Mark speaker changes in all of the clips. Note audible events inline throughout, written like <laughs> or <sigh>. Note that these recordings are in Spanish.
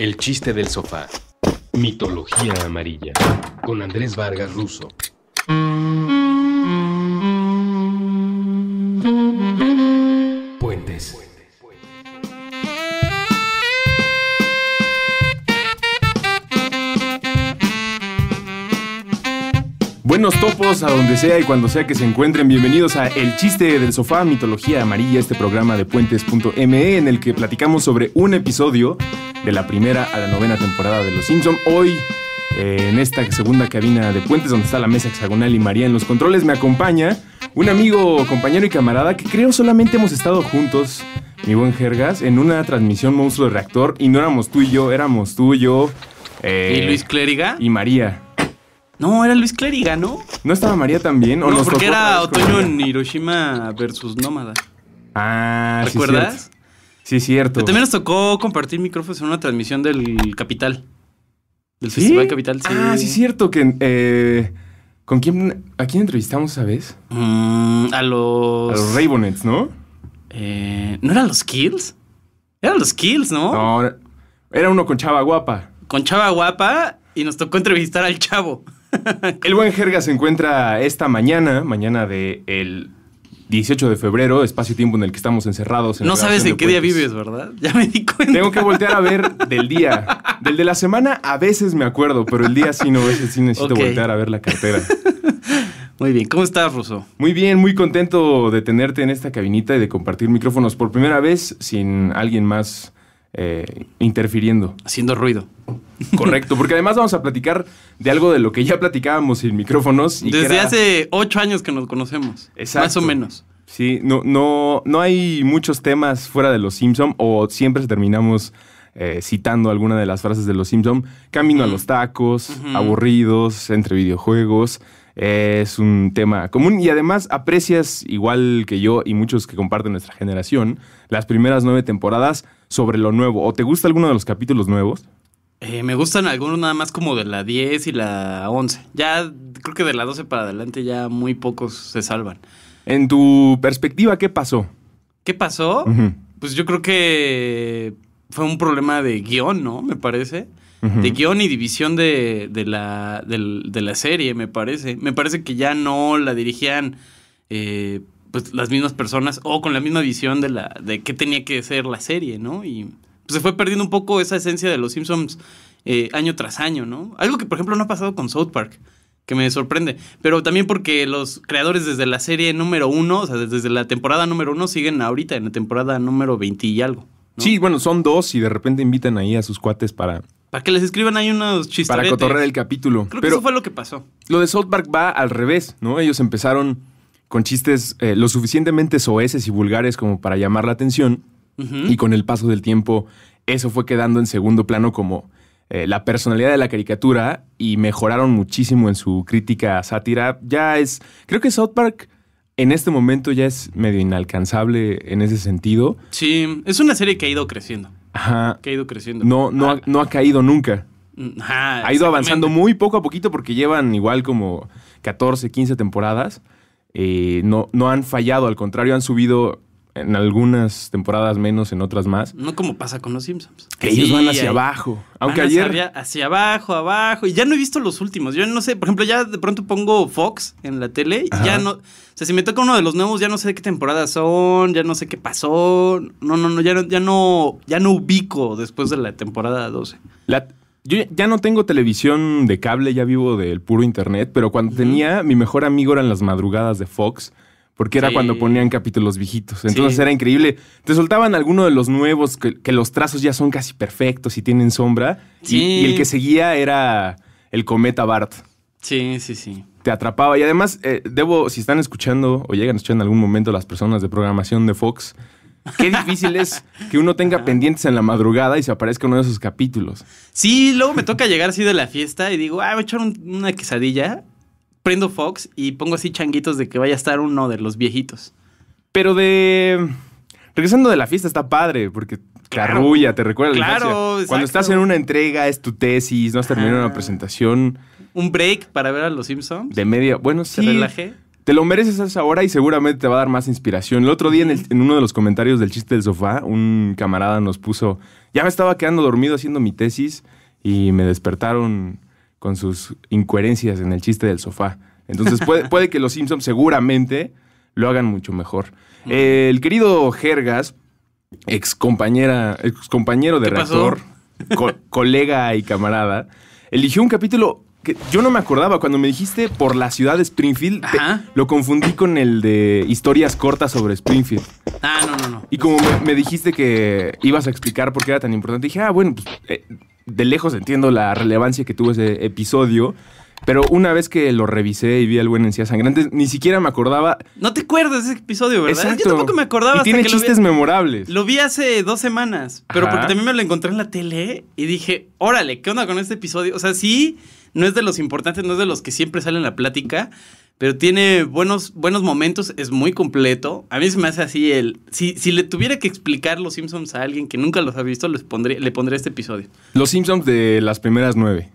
Speaker 1: El chiste del sofá. Mitología amarilla. Con Andrés Vargas Russo. Puentes.
Speaker 2: Buenos topos a donde sea y cuando sea que se encuentren. Bienvenidos a El chiste del sofá, mitología amarilla, este programa de puentes.me en el que platicamos sobre un episodio de la primera a la novena temporada de Los Simpson. Hoy, eh, en esta segunda cabina de Puentes, donde está la mesa hexagonal y María en los controles, me acompaña un amigo, compañero y camarada que creo solamente hemos estado juntos, mi buen Jergas, en una transmisión Monstruo de Reactor y no éramos tú y yo, éramos tú y yo. Eh, ¿Y Luis Clériga? Y María. No, era Luis
Speaker 3: Clériga, ¿no? ¿No
Speaker 2: estaba María también?
Speaker 3: ¿O no, porque era Otoño en Hiroshima versus Nómada. Ah, ¿Recuerdas? Sí, cierto. Pero también nos tocó compartir micrófonos en una transmisión del Capital. Del Festival Capital, sí. Ah, sí,
Speaker 2: cierto. Que, eh, ¿Con quién? ¿A quién entrevistamos ¿sabes?
Speaker 3: vez? Mm, a los. A los Raybonets, ¿no? Eh, ¿No eran los Kills? Eran los Kills, ¿no? No, era uno con Chava Guapa. Con Chava Guapa y nos tocó entrevistar al chavo. el buen
Speaker 2: Jerga se encuentra esta mañana, mañana de 18 de febrero, espacio tiempo en el que estamos encerrados. no sabes en qué día vives,
Speaker 3: ¿verdad? <laughs> Ya me
Speaker 2: di cuenta. Tengo que voltear a ver del día. Del de la semana a veces me acuerdo, pero el día sí no, a veces sí necesito voltear a ver la cartera. <laughs> Muy bien, ¿cómo estás, Ruso? Muy bien, muy contento de tenerte en esta cabinita y de compartir micrófonos por primera vez sin alguien más eh, interfiriendo. Haciendo ruido. <laughs> Correcto, porque además vamos a platicar de algo de lo que ya platicábamos sin micrófonos. Desde
Speaker 3: hace ocho años que nos conocemos. Más o menos.
Speaker 2: Sí, no, no, no hay muchos temas fuera de los Simpson o siempre terminamos eh, citando alguna de las frases de los Simpson. Camino a los tacos, aburridos, entre videojuegos. es un tema común y además aprecias, igual que yo y muchos que comparten nuestra generación, las primeras nueve temporadas sobre lo nuevo. ¿O te gusta alguno de los capítulos nuevos?
Speaker 3: Eh, me gustan algunos nada más como de la 10 y la 11. Ya creo que de la 12 para adelante ya muy pocos se salvan. En tu perspectiva, ¿qué pasó? ¿Qué pasó? Pues yo creo que fue un problema de guión, ¿no? Me parece. De guión y división de, de, la, de, la serie, me parece. Me parece que ya no la dirigían eh, pues, las mismas personas o con la misma visión de, la, de qué tenía que ser la serie, ¿no? Y se fue perdiendo un poco esa esencia de los Simpsons eh, año tras año, ¿no? Algo que, por ejemplo, no ha pasado con South Park, que me sorprende. Pero también porque los creadores desde la serie número uno, o sea, desde la temporada número uno, siguen ahorita en la temporada número 20 y algo.
Speaker 2: Sí, bueno, son dos y de repente invitan ahí a sus cuates para
Speaker 3: para que les escriban ahí unos chistes. Para cotorrear el
Speaker 2: capítulo. Creo Pero que eso
Speaker 3: fue lo que pasó.
Speaker 2: Lo de South Park va al revés, ¿no? Ellos empezaron con chistes eh, lo suficientemente soeces y vulgares como para llamar la atención y con el paso del tiempo eso fue quedando en segundo plano como eh, la personalidad de la caricatura y mejoraron muchísimo en su crítica sátira. Ya es, creo que South Park en este momento ya es medio inalcanzable en ese sentido.
Speaker 3: Sí, es una serie que ha ido creciendo. Ajá. Que ha ido creciendo. No, no,
Speaker 2: ha, ah. caído nunca.
Speaker 3: Mm, ajá, ha ido avanzando muy
Speaker 2: poco a poquito porque llevan igual como 14, 15 temporadas. Eh, no, no han fallado, al contrario, han subido en algunas temporadas menos, en otras más.
Speaker 3: No como pasa con los Simpsons. Que ellos van hacia abajo. Aunque ayer. Hacia, abajo, abajo. Y ya no he visto los últimos. Yo no sé, por ejemplo, ya de pronto pongo Fox en la tele. Y ya no. O sea, si me toca uno de los nuevos, ya no sé qué temporada son, ya no sé qué pasó. No, no, no, ya no, ya no, ya no ubico después de la temporada
Speaker 2: 12. yo ya no tengo televisión de cable, ya vivo del puro internet, pero cuando tenía, mi mejor amigo eran las madrugadas de Fox porque era cuando ponían capítulos viejitos. Entonces era increíble. Te soltaban alguno de los nuevos, que, los trazos ya son casi perfectos y tienen sombra. Y, el que seguía era el cometa Bart.
Speaker 3: Sí, sí, sí.
Speaker 2: Te atrapaba. Y además, eh, debo, si están escuchando o llegan a escuchar en algún momento las personas de programación de Fox, Qué difícil es que uno tenga pendientes en la madrugada y se aparezca uno de esos capítulos.
Speaker 3: Sí, luego me toca llegar así de la fiesta y digo, ah, voy a echar una quesadilla prendo Fox y pongo así changuitos de que vaya a estar uno de los viejitos. Pero de. Regresando de la fiesta está padre, porque claro. te arrulla, te recuerda claro, Cuando estás en
Speaker 2: una entrega, es tu tesis, no has terminado una ah. presentación.
Speaker 3: Un break para ver a los Simpsons.
Speaker 2: De media. Bueno, sí. Te Te lo mereces a esa hora y seguramente te va a dar más inspiración. El otro día en, en, uno de los comentarios del chiste del sofá, un camarada nos puso, ya me estaba quedando dormido haciendo mi tesis y me despertaron con sus incoherencias en el chiste del sofá. Entonces puede, puede que los Simpsons seguramente lo hagan mucho mejor. el querido Jergas, ex compañera, compañero de reactor, <laughs> colega y camarada, eligió un capítulo que yo no me acordaba cuando me dijiste por la ciudad de Springfield, lo confundí con el de historias cortas sobre Springfield.
Speaker 3: Ah, no, no, no.
Speaker 2: Y como me, dijiste que ibas a explicar por qué era tan importante, dije, ah, bueno, pues eh, de lejos entiendo la relevancia que tuvo ese episodio. Pero una vez que lo revisé y vi al buen Encía Sangrante, ni siquiera me acordaba.
Speaker 3: No te acuerdas de ese episodio, ¿verdad? Yo tampoco me acordaba. que chistes memorables. Lo vi hace dos semanas, pero porque también me lo encontré en la tele y dije, órale, ¿qué onda con este episodio? O sea, sí, no es de los importantes, no es de los que siempre salen en la plática, pero tiene buenos, buenos momentos, es muy completo. A mí se me hace así el... Si, le tuviera que explicar Los Simpsons a alguien que nunca los ha visto, les pondré, le pondré este episodio.
Speaker 2: Los Simpsons de las primeras nueve.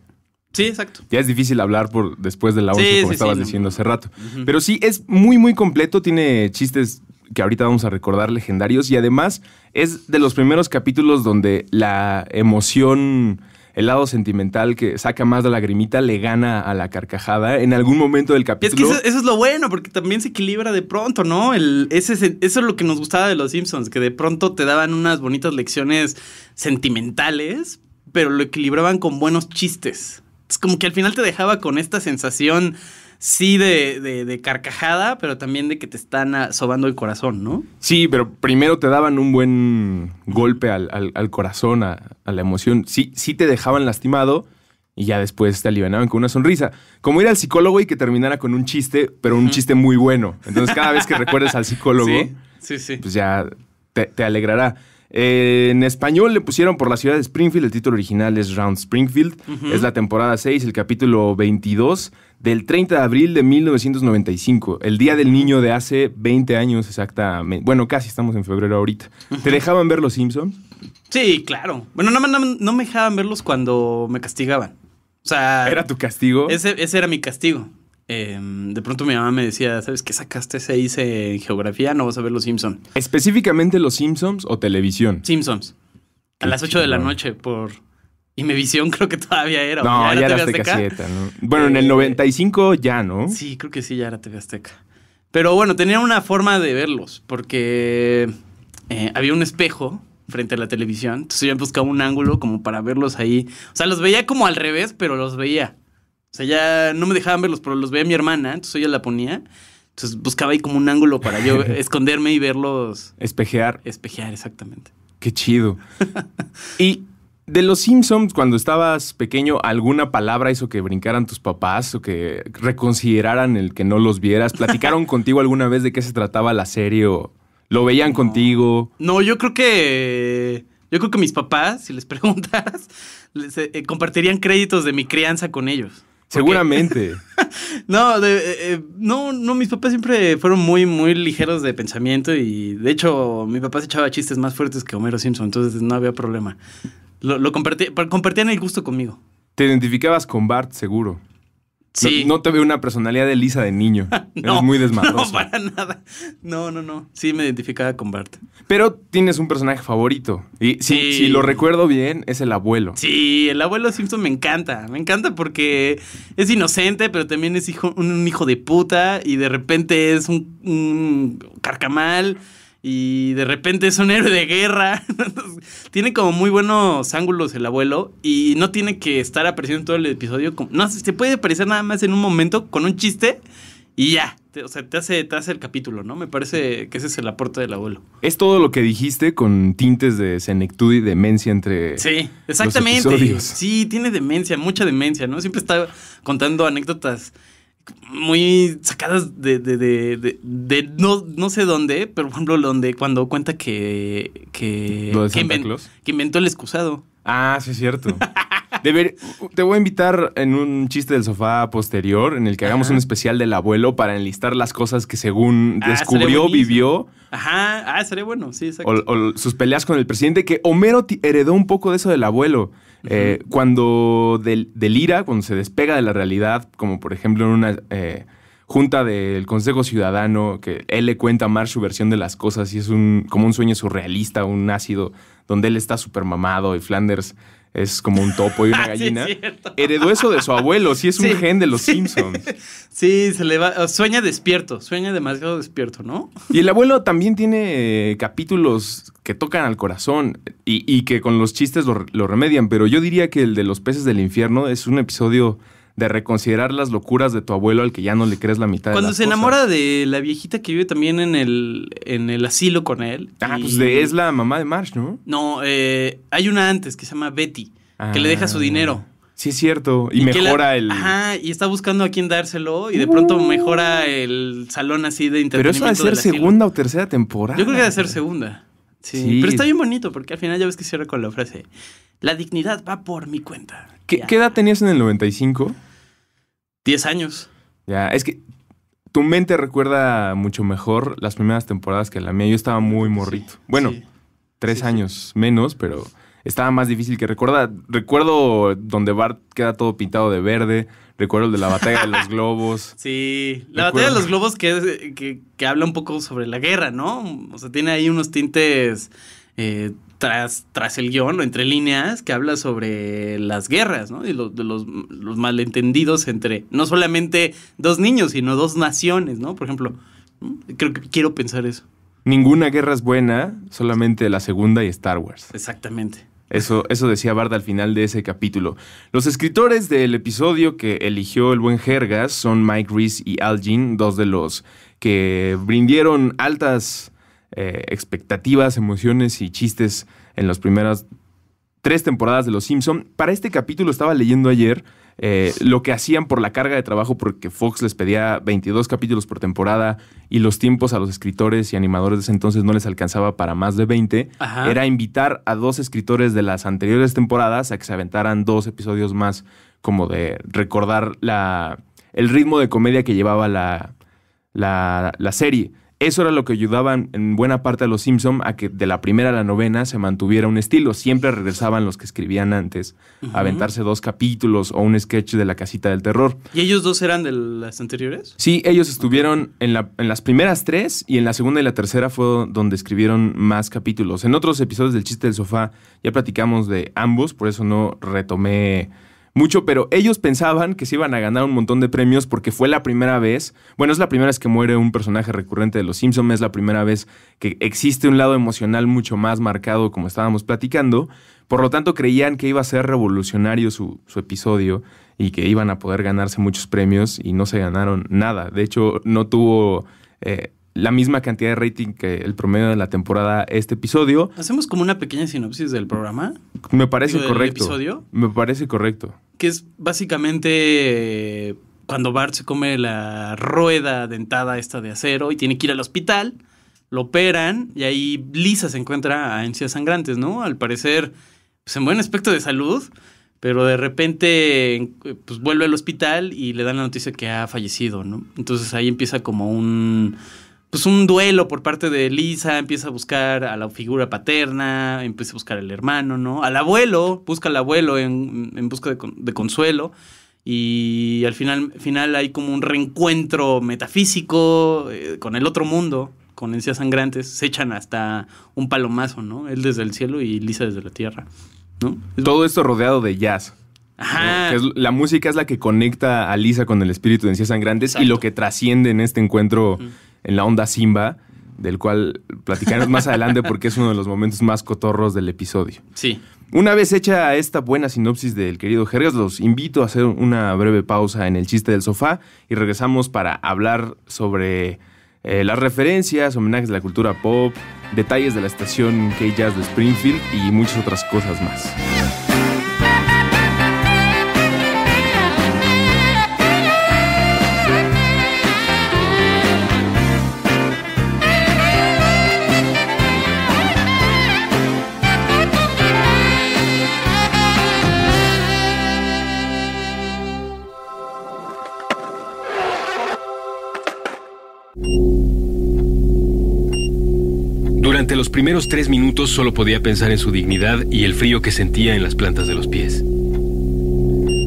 Speaker 2: Sí, exacto. Ya es difícil hablar por después de la once, como estabas diciendo hace rato. Pero sí, es muy, muy completo, tiene chistes que ahorita vamos a recordar legendarios y además es de los primeros capítulos donde la emoción el lado sentimental que saca más la lagrimita le gana a la carcajada en algún momento del capítulo. es que
Speaker 3: eso, es lo bueno, porque también se equilibra de pronto, ¿no? eso es lo que nos gustaba de los Simpsons, que de pronto te daban unas bonitas lecciones sentimentales, pero lo equilibraban con buenos chistes. Es como que al final te dejaba con esta sensación sí de, de, carcajada, pero también de que te están sobando el corazón, ¿no? Sí, pero
Speaker 2: primero te daban un buen golpe al, corazón, a, la emoción. Sí, sí te dejaban lastimado y ya después te alivianaban con una sonrisa. Como ir al psicólogo y que terminara con un chiste, pero un chiste muy bueno. Entonces cada vez que recuerdes al psicólogo, <laughs> pues ya te alegrará. Eh, en español le pusieron por la ciudad de Springfield, el título original es Round Springfield, es la temporada 6, el capítulo 22 del 30 de abril de 1995, el Día del Niño de hace 20 años exactamente. Bueno, casi estamos en febrero ahorita. ¿Te dejaban ver los Simpsons?
Speaker 3: Sí, claro. Bueno, no, me dejaban verlos cuando me castigaban. O sea... ¿Era tu castigo? ese era mi castigo. Em, de pronto mi mamá me decía, ¿sabes qué sacaste hice en geografía? No vas a ver Los Simpsons. ¿Específicamente Los Simpsons o televisión? Simpsons. A las 8 de la noche por y visión creo que todavía era. No, ya, era, Azteca.
Speaker 2: ¿no? Bueno, en el 95 eh, ya, ¿no?
Speaker 3: Sí, creo que sí, ya era TV Azteca. Pero bueno, tenía una forma de verlos porque eh, había un espejo frente a la televisión. Entonces yo buscaba un ángulo como para verlos ahí. O sea, los veía como al revés, pero los veía. O sea, ya no me dejaban verlos, pero los veía mi hermana, entonces ella la ponía. Entonces buscaba ahí como un ángulo para yo <laughs> esconderme y verlos. Espejear. Espejear, exactamente. Qué chido. <laughs> y
Speaker 2: de los Simpsons, cuando estabas pequeño, ¿alguna palabra hizo que brincaran tus papás o que reconsideraran el que no los vieras? ¿Platicaron <laughs> contigo alguna vez de qué se trataba la serie o lo veían contigo?
Speaker 3: No, yo creo que. Yo creo que mis papás, si les preguntas eh, eh, compartirían créditos de mi crianza con ellos. Seguramente. <laughs> no, eh, eh, no, no, mis papás siempre fueron muy, muy ligeros de pensamiento y de hecho mi papá se echaba chistes más fuertes que Homero Simpson, entonces no había problema. Lo, compartí, compartían el gusto conmigo. Te identificabas con Bart, seguro. Sí. No, te veo una personalidad
Speaker 2: de Lisa de niño. <laughs> no, muy desmadroso. <laughs> No, para nada. No, no, no. Sí me identificaba con Bart. Pero tienes un personaje favorito. Y si, lo recuerdo bien, es el abuelo.
Speaker 3: Sí, el abuelo Simpson me encanta. Me encanta porque es inocente, pero también es hijo, un, hijo de puta. Y de repente es un carcamal y de repente es un héroe de guerra. <laughs> tiene como muy buenos ángulos el abuelo y no tiene que estar apareciendo todo el episodio. No, se puede aparecer nada más en un momento con un chiste y ya. O sea, te hace, te hace el capítulo, ¿no? Me parece que ese es el aporte del abuelo.
Speaker 2: Es todo lo que dijiste con tintes de senectud y demencia entre. Sí, exactamente.
Speaker 3: sí, tiene demencia, mucha demencia, ¿no? Siempre está contando anécdotas muy sacadas de, no, sé dónde, pero por ejemplo, donde cuando cuenta que, que, inventó el excusado. Ah, sí, es cierto. <laughs>
Speaker 2: te voy a invitar en un chiste del sofá posterior, en el que hagamos un especial del abuelo para enlistar las cosas que según ah, descubrió,
Speaker 3: vivió. Ajá, ah, sería bueno, sí, exacto.
Speaker 2: o, sus peleas con el presidente, que Homero heredó un poco de eso del abuelo. Eh, cuando del, delira, cuando se despega de la realidad, como por ejemplo en una eh, junta del Consejo Ciudadano, que él le cuenta a su versión de las cosas y es un, como un sueño surrealista, un ácido, donde él está súper mamado y Flanders es como
Speaker 3: un topo y una <laughs> ah, gallina. sí, eso de su abuelo, sí es un gen de los Simpsons. <laughs> Sí, se le Sueña despierto, sueña demasiado despierto, ¿no?
Speaker 2: Y el abuelo también tiene eh, capítulos que tocan al corazón y, que con los chistes lo, lo remedian, pero yo diría que el de los peces del infierno es un episodio de reconsiderar las locuras de tu abuelo al que ya no le crees la mitad. Cuando se enamora
Speaker 3: de la viejita que vive también en el, en el asilo con él. Ah, pues es la mamá de Marsh, ¿no? No, eh, hay una antes que se llama Betty, que le deja su ah, dinero. Sí, es cierto. Y, mejora el. Ajá, y está buscando a quién dárselo. Y de pronto uh. mejora el salón así de internet. Pero eso va a ser segunda
Speaker 2: o tercera temporada. Yo creo que va a ser segunda. Sí. Pero está bien
Speaker 3: bonito porque al final ya ves que cierra con la frase: La dignidad va por mi cuenta.
Speaker 2: ¿Qué, ¿qué edad tenías en el 95? 10 años. Ya, es que tu mente recuerda mucho mejor las primeras temporadas que la mía. Yo estaba muy morrito. bueno, tres años menos, pero estaba más difícil que recuerda. Recuerdo donde Bart queda todo pintado de verde. Recuerdo el de la batalla de los <laughs> globos.
Speaker 3: Sí, la batalla de los globos que, que, habla un poco sobre la guerra, ¿no? O sea, tiene ahí unos tintes eh, tras, tras el guión o entre líneas que habla sobre las guerras, ¿no? Y de los, malentendidos entre no solamente dos niños, sino dos naciones, ¿no? Por ejemplo, creo que quiero pensar eso. Ninguna guerra es
Speaker 2: buena, solamente la segunda y Star Wars. Exactamente. Eso, eso decía Barda al final de ese capítulo. Los escritores del episodio que eligió el buen Jergas son Mike Reese y Algin, dos de los que brindieron altas eh, expectativas, emociones y chistes en las primeras tres temporadas de Los Simpson. Para este capítulo estaba leyendo ayer eh, lo que hacían por la carga de trabajo porque Fox les pedía 22 capítulos por temporada y los tiempos a los escritores y animadores de ese entonces no les alcanzaba para más de 20, era invitar a dos escritores de las anteriores temporadas a que se aventaran dos episodios más como de recordar la, el ritmo de comedia que llevaba la, la serie. Eso era lo que ayudaban en buena parte a los Simpson a que de la primera a la novena se mantuviera un estilo. Siempre regresaban los que escribían antes a aventarse dos capítulos o un sketch de la casita del terror.
Speaker 3: ¿Y ellos dos eran de las anteriores?
Speaker 2: Sí, ellos estuvieron en, la, en las primeras tres y en la segunda y la tercera fue donde escribieron más capítulos. En otros episodios del chiste del sofá ya platicamos de ambos, por eso no retomé mucho, pero ellos pensaban que se iban a ganar un montón de premios porque fue la primera vez, bueno, es la primera vez que muere un personaje recurrente de Los Simpsons, es la primera vez que existe un lado emocional mucho más marcado como estábamos platicando, por lo tanto creían que iba a ser revolucionario su, episodio y que iban a poder ganarse muchos premios y no se ganaron nada, de hecho no tuvo... Eh, la misma cantidad de rating que el promedio de la temporada este episodio.
Speaker 3: Hacemos como una pequeña sinopsis del programa.
Speaker 2: Me parece correcto. Episodio, me parece correcto.
Speaker 3: Que es básicamente eh, cuando Bart se come la rueda dentada esta de acero y tiene que ir al hospital, lo operan y ahí Lisa se encuentra a encías sangrantes, ¿no? Al parecer, pues en buen aspecto de salud, pero de repente pues vuelve al hospital y le dan la noticia que ha fallecido, ¿no? Entonces ahí empieza como un pues un duelo por parte de Lisa, empieza a buscar a la figura paterna, empieza a buscar al hermano, ¿no? Al abuelo, busca al abuelo en, busca de, consuelo. Y al final, final hay como un reencuentro metafísico eh, con el otro mundo, con encías sangrantes. Se echan hasta un palomazo, ¿no? Él desde el cielo y Lisa desde la tierra,
Speaker 2: Todo esto rodeado de jazz. Ajá. Eh, la música es la que conecta a Lisa con el espíritu de encías sangrantes y lo que trasciende en este encuentro en la onda Simba, del cual platicaremos más <laughs> adelante porque es uno de los momentos más cotorros del episodio. Sí. Una vez hecha esta buena sinopsis del querido Jergas, los invito a hacer una breve pausa en el chiste del sofá y regresamos para hablar sobre eh, las referencias, homenajes de la cultura pop, detalles de la estación K-Jazz de Springfield y muchas otras cosas más.
Speaker 1: Durante los primeros tres minutos solo podía pensar en su dignidad y el frío que sentía en las plantas de los pies.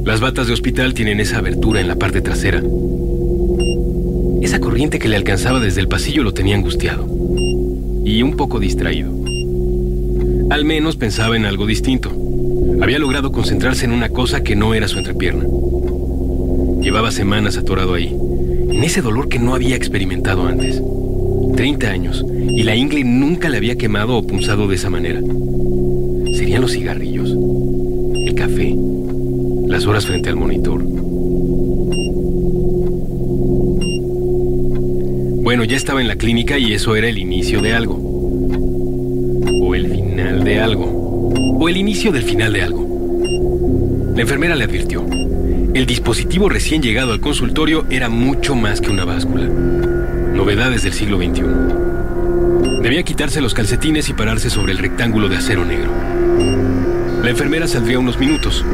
Speaker 1: Las batas de hospital tienen esa abertura en la parte trasera. Esa corriente que le alcanzaba desde el pasillo lo tenía angustiado y un poco distraído. Al menos pensaba en algo distinto. Había logrado concentrarse en una cosa que no era su entrepierna. Llevaba semanas atorado ahí, en ese dolor que no había experimentado antes. 30 años, y la ingle nunca la había quemado o punzado de esa manera. Serían los cigarrillos, el café, las horas frente al monitor. Bueno, ya estaba en la clínica y eso era el inicio de algo. O el final de algo. O el inicio del final de algo. La enfermera le advirtió. El dispositivo recién llegado al consultorio era mucho más que una báscula. Novedades del siglo XXI. Debía quitarse los calcetines y pararse sobre el rectángulo de acero negro. La enfermera saldría unos minutos.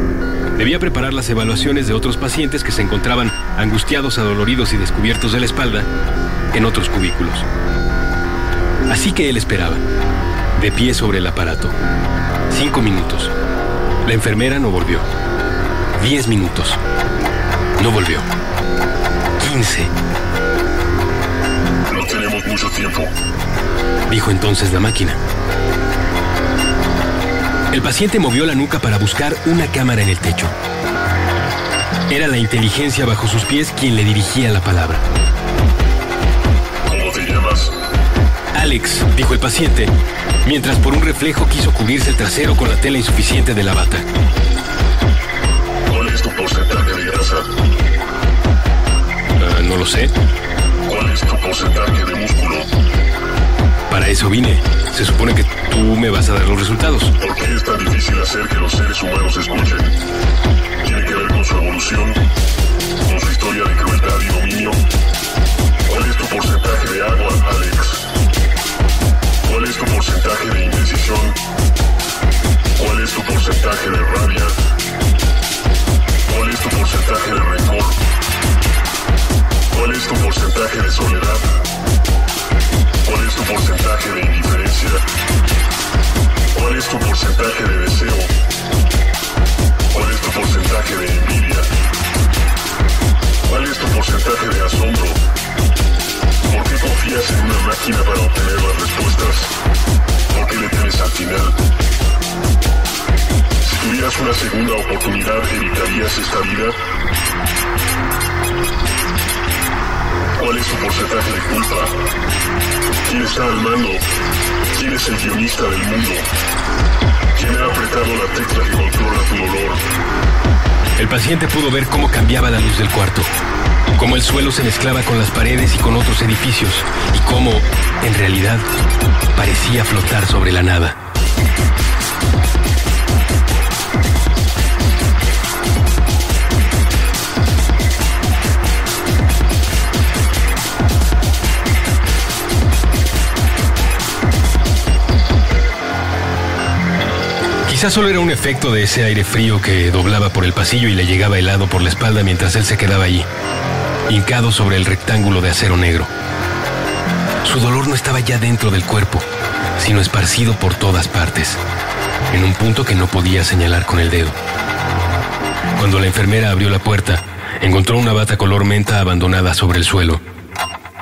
Speaker 1: Debía preparar las evaluaciones de otros pacientes que se encontraban angustiados, adoloridos y descubiertos de la espalda en otros cubículos. Así que él esperaba, de pie sobre el aparato. Cinco minutos. La enfermera no volvió. Diez minutos. No volvió. Quince tenemos mucho tiempo. Dijo entonces la máquina. El paciente movió la nuca para buscar una cámara en el techo. Era la inteligencia bajo sus pies quien le dirigía la palabra. ¿Cómo te llamas? Alex, dijo el paciente, mientras por un reflejo quiso cubrirse el trasero con la tela insuficiente de la bata. ¿Cuál es tu porcentaje de no lo sé. ¿Cuál es tu porcentaje de músculo. Para eso vine. Se supone que tú me vas a dar los resultados. ¿Por qué es tan difícil hacer que los seres humanos escuchen? ¿Tiene que ver con su evolución? ¿Con su historia de crueldad y dominio? ¿Cuál es tu porcentaje de agua, Alex? ¿Cuál es tu porcentaje de indecisión? el suelo se mezclaba con las paredes y con otros edificios, y cómo, en realidad, parecía flotar sobre la nada. Quizás solo era un efecto de ese aire frío que doblaba por el pasillo y le llegaba helado por la espalda mientras él se quedaba allí hincado sobre el rectángulo de acero negro. Su dolor no estaba ya dentro del cuerpo, sino esparcido por todas partes, en un punto que no podía señalar con el dedo. Cuando la enfermera abrió la puerta, encontró una bata color menta abandonada sobre el suelo.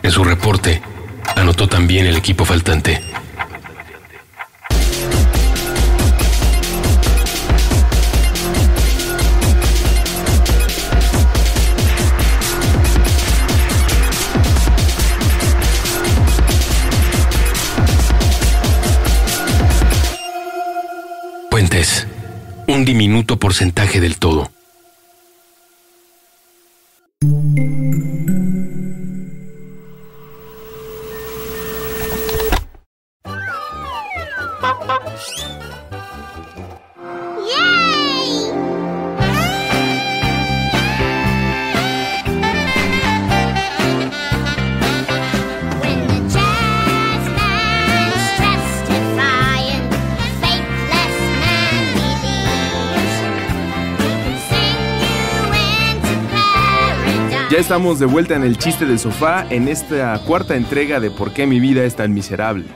Speaker 1: En su reporte, anotó también el equipo faltante. diminuto porcentaje del todo.
Speaker 2: estamos de vuelta en el chiste del sofá en esta cuarta entrega de Por qué mi vida es tan miserable.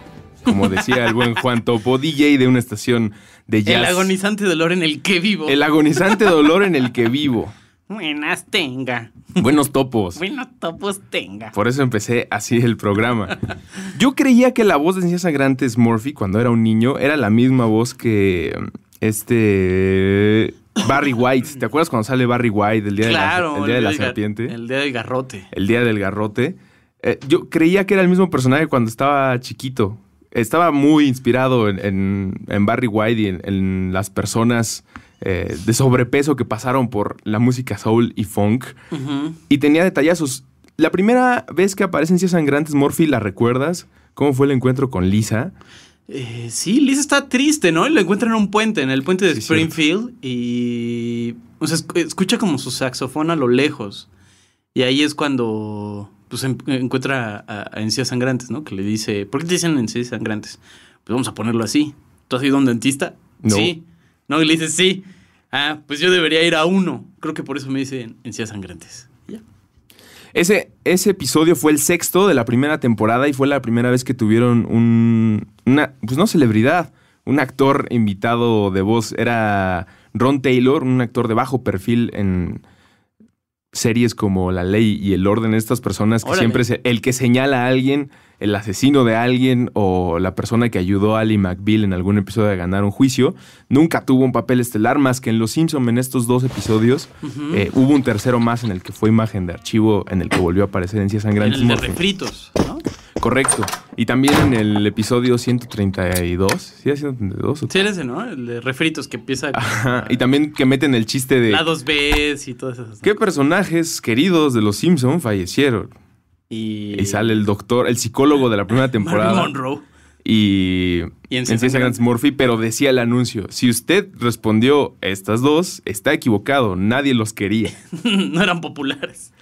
Speaker 2: Como decía el buen Juan Topo, DJ de una estación de jazz. El
Speaker 3: agonizante dolor en el que vivo. El agonizante
Speaker 2: dolor en el que vivo.
Speaker 3: Buenas tenga.
Speaker 2: Buenos topos.
Speaker 3: Buenos topos tenga.
Speaker 2: Por eso empecé así el programa. Yo creía que la voz de Ciencia Sangrante Murphy, cuando era un niño era la misma voz que este Barry White, ¿te acuerdas cuando sale Barry White el día, de, la, serpiente?
Speaker 3: El día del garrote.
Speaker 2: El día del garrote. Eh, yo creía que era el mismo personaje cuando estaba chiquito. Estaba muy inspirado en, Barry White y en, las personas eh, de sobrepeso que pasaron por la música soul y funk. Y tenía detallazos. La primera vez que aparecen Cías Sangrantes, Morphy, ¿la recuerdas? ¿Cómo fue el encuentro con Lisa?
Speaker 3: Eh, sí, Liz está triste, ¿no? Y lo encuentra en un puente, en el puente de Springfield. Y. escucha como su saxofón a lo lejos. Y ahí es cuando. Pues em, encuentra a, a encías sangrantes, ¿no? Que le dice. ¿Por qué te dicen encías sangrantes? Pues vamos a ponerlo así. ¿Tú has ido a un dentista? No. Sí. No, y le dice sí. Ah, pues yo debería ir a uno. Creo que por eso me dicen encías sangrantes. Ese, ese
Speaker 2: episodio fue el sexto de la primera temporada y fue la primera vez que tuvieron un, una, pues no celebridad, un actor invitado de voz. Era Ron Taylor, un actor de bajo perfil en, series como La Ley y el Orden, estas personas que siempre es el que señala a alguien, el asesino de alguien o la persona que ayudó a Ali McBeal en algún episodio a ganar un juicio, nunca tuvo un papel estelar más que en Los Simpson en estos dos episodios. Eh, hubo un tercero más en el que fue imagen de archivo, en el que volvió a aparecer en Ciencia Sangrantes. En el de refritos, ¿no? correcto. Y también en el episodio 132. ¿Sí 132? Sí,
Speaker 3: ¿no? El refritos que empieza.
Speaker 2: Y también que meten el chiste de. La
Speaker 3: 2B y todas esas.
Speaker 2: ¿Qué personajes queridos de los Simpson fallecieron? Y... sale el doctor, el psicólogo de la primera <laughs> temporada. Monroe. Y, en César Murphy, pero decía el anuncio: si usted respondió estas dos, está equivocado, nadie los quería.
Speaker 3: <laughs> no eran populares.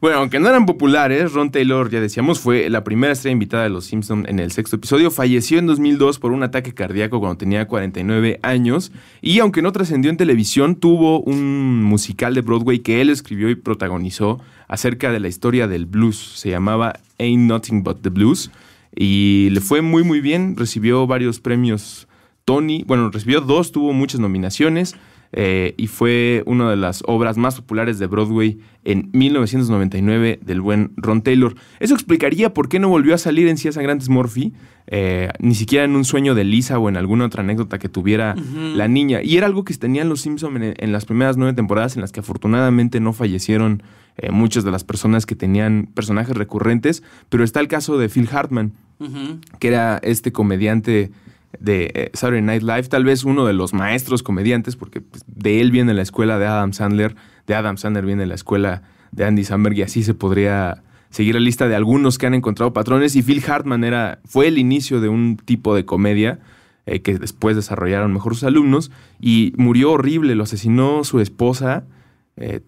Speaker 2: Bueno, aunque no eran populares, Ron Taylor, ya decíamos, fue la primera estrella invitada de Los Simpson en el sexto episodio. Falleció en 2002 por un ataque cardíaco cuando tenía 49 años. Y aunque no trascendió en televisión, tuvo un musical de Broadway que él escribió y protagonizó acerca de la historia del blues. Se llamaba Ain't Nothing But the Blues. Y le fue muy, muy bien. Recibió varios premios Tony. Bueno, recibió dos, tuvo muchas nominaciones. Eh, y fue una de las obras más populares de Broadway en 1999 del buen Ron Taylor. Eso explicaría por qué no volvió a salir en Cías Sangrantes Morphy, eh, ni siquiera en un sueño de Lisa o en alguna otra anécdota que tuviera la niña. Y era algo que tenían los Simpson en, las primeras nueve temporadas en las que afortunadamente no fallecieron eh, muchas de las personas que tenían personajes recurrentes, pero está el caso de Phil Hartman, que era este comediante de eh, Saturday Night Live, tal vez uno de los maestros comediantes, porque pues, de él viene la escuela de Adam Sandler, de Adam Sandler viene la escuela de Andy Samberg y así se podría seguir la lista de algunos que han encontrado patrones y Phil Hartman era, fue el inicio de un tipo de comedia eh, que después desarrollaron mejor sus alumnos y murió horrible, lo asesinó su esposa eh,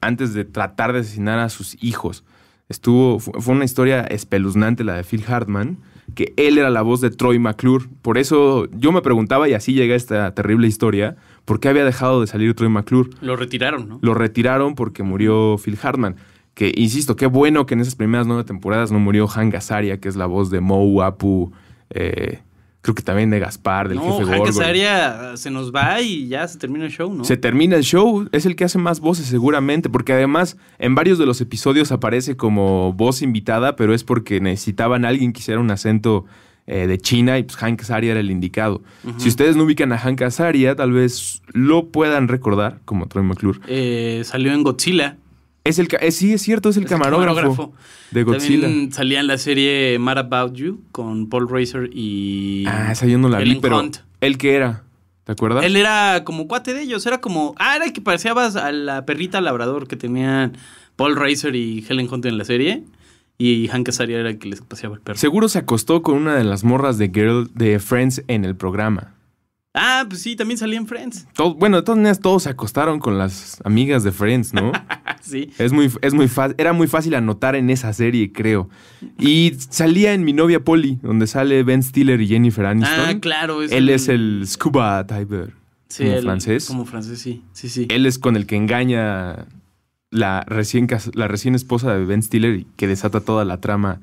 Speaker 2: antes de tratar de asesinar a sus hijos. Estuvo, fue una historia espeluznante la de Phil Hartman que él era la voz de Troy McClure. Por eso yo me preguntaba, y así llega esta terrible historia, ¿por qué había dejado de salir Troy McClure?
Speaker 3: Lo retiraron, ¿no?
Speaker 2: Lo retiraron porque murió Phil Hartman. Que, insisto, qué bueno que en esas primeras nueve temporadas no murió Han Azaria, que es la voz de Moe, Apu, eh, creo que también de Gaspar, del no, jefe Hank Azaria
Speaker 3: eh, se nos va y ya se termina el show, ¿no? Se
Speaker 2: termina el show, es el que hace más voces seguramente, porque además en varios de los episodios aparece como voz invitada, pero es porque necesitaban a alguien que hiciera un acento eh, de China y pues Hank Azaria era el indicado. Si ustedes no ubican a Hank Azaria, tal vez lo puedan recordar como Troy McClure.
Speaker 3: Eh, salió en Godzilla. Es el, sí, es cierto, es el, camarógrafo, de Godzilla. También salía en la serie Mad About You con Paul Racer y. Ah, esa la vi, pero. Hunt. ¿Él qué era? ¿Te acuerdas? Él era como cuate de ellos, era como. Ah, era el que paseaba a la perrita labrador que tenían Paul Racer y Helen Hunt en la serie. Y Hank Azaria era el que les paseaba el
Speaker 2: perro. Seguro se acostó con una de las morras de Girl de Friends en el programa.
Speaker 3: Ah, pues sí, también salía en Friends.
Speaker 2: bueno, de todas maneras, todos se acostaron con las amigas de Friends, ¿no? <laughs> sí. Es muy, es muy fácil, era muy fácil anotar en esa serie, creo. Y salía en Mi novia Polly, donde sale Ben Stiller y Jennifer Aniston. Ah, claro. Él es el scuba diver. Sí, como francés. Como
Speaker 3: francés, sí. Sí, sí. Él
Speaker 2: es con el que engaña la recién, la recién esposa de Ben Stiller y que desata toda la trama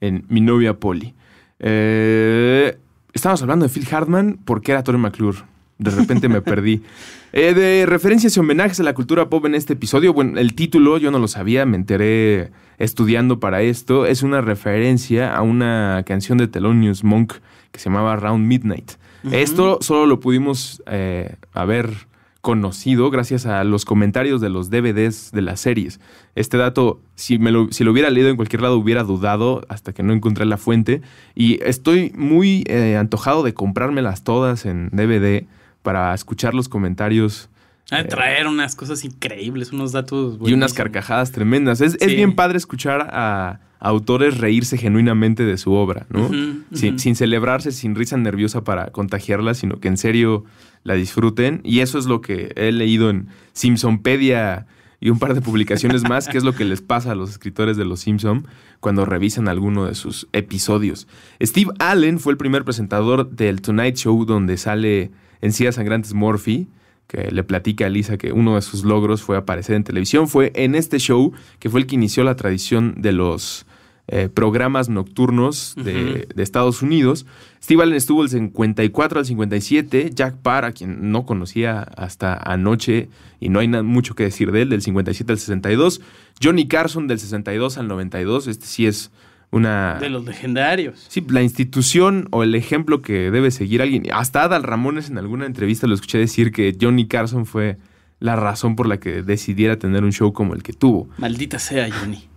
Speaker 2: en Mi novia Polly. Eh, Estábamos hablando de Phil Hartman porque era Tony McClure. De repente me perdí. <laughs> Eh, de referencias y homenajes a la cultura pop en este episodio, bueno, el título yo no lo sabía, me enteré estudiando para esto. Es una referencia a una canción de Thelonious Monk que se llamaba Round Midnight. Esto solo lo pudimos eh, haber conocido gracias a los comentarios de los DVDs de las series. Este dato, si, lo, si lo hubiera leído en cualquier lado, hubiera dudado hasta que no encontré la fuente. Y estoy muy eh, antojado de comprármelas todas en DVD para escuchar los comentarios.
Speaker 3: Eh, traer unas cosas increíbles, unos datos. Y unas
Speaker 2: carcajadas tremendas. Es, bien
Speaker 3: padre escuchar a,
Speaker 2: autores reírse genuinamente de su obra, ¿no? Sin, sin, celebrarse, sin risa nerviosa para contagiarla, sino que en serio la disfruten. Y eso es lo que he leído en Simpsonpedia y un par de publicaciones más, que es lo que les pasa a los escritores de Los Simpson cuando revisan alguno de sus episodios. Steve Allen fue el primer presentador del Tonight Show donde sale Cía Sangrantes Morphy que le platica a Lisa que uno de sus logros fue aparecer en televisión. Fue en este show que fue el que inició la tradición de los eh, programas nocturnos de, de, Estados Unidos. Steve Allen estuvo del 54 al 57, Jack Parr, a quien no conocía hasta anoche y no hay mucho que decir de él, del 57 al 62, Johnny Carson del 62 al 92, este sí es una... De los legendarios. Sí, la institución o el ejemplo que debe seguir alguien. Hasta Adal Ramones en alguna entrevista lo escuché decir que Johnny Carson fue la razón por la que decidiera tener un show como el que tuvo. Maldita sea Johnny.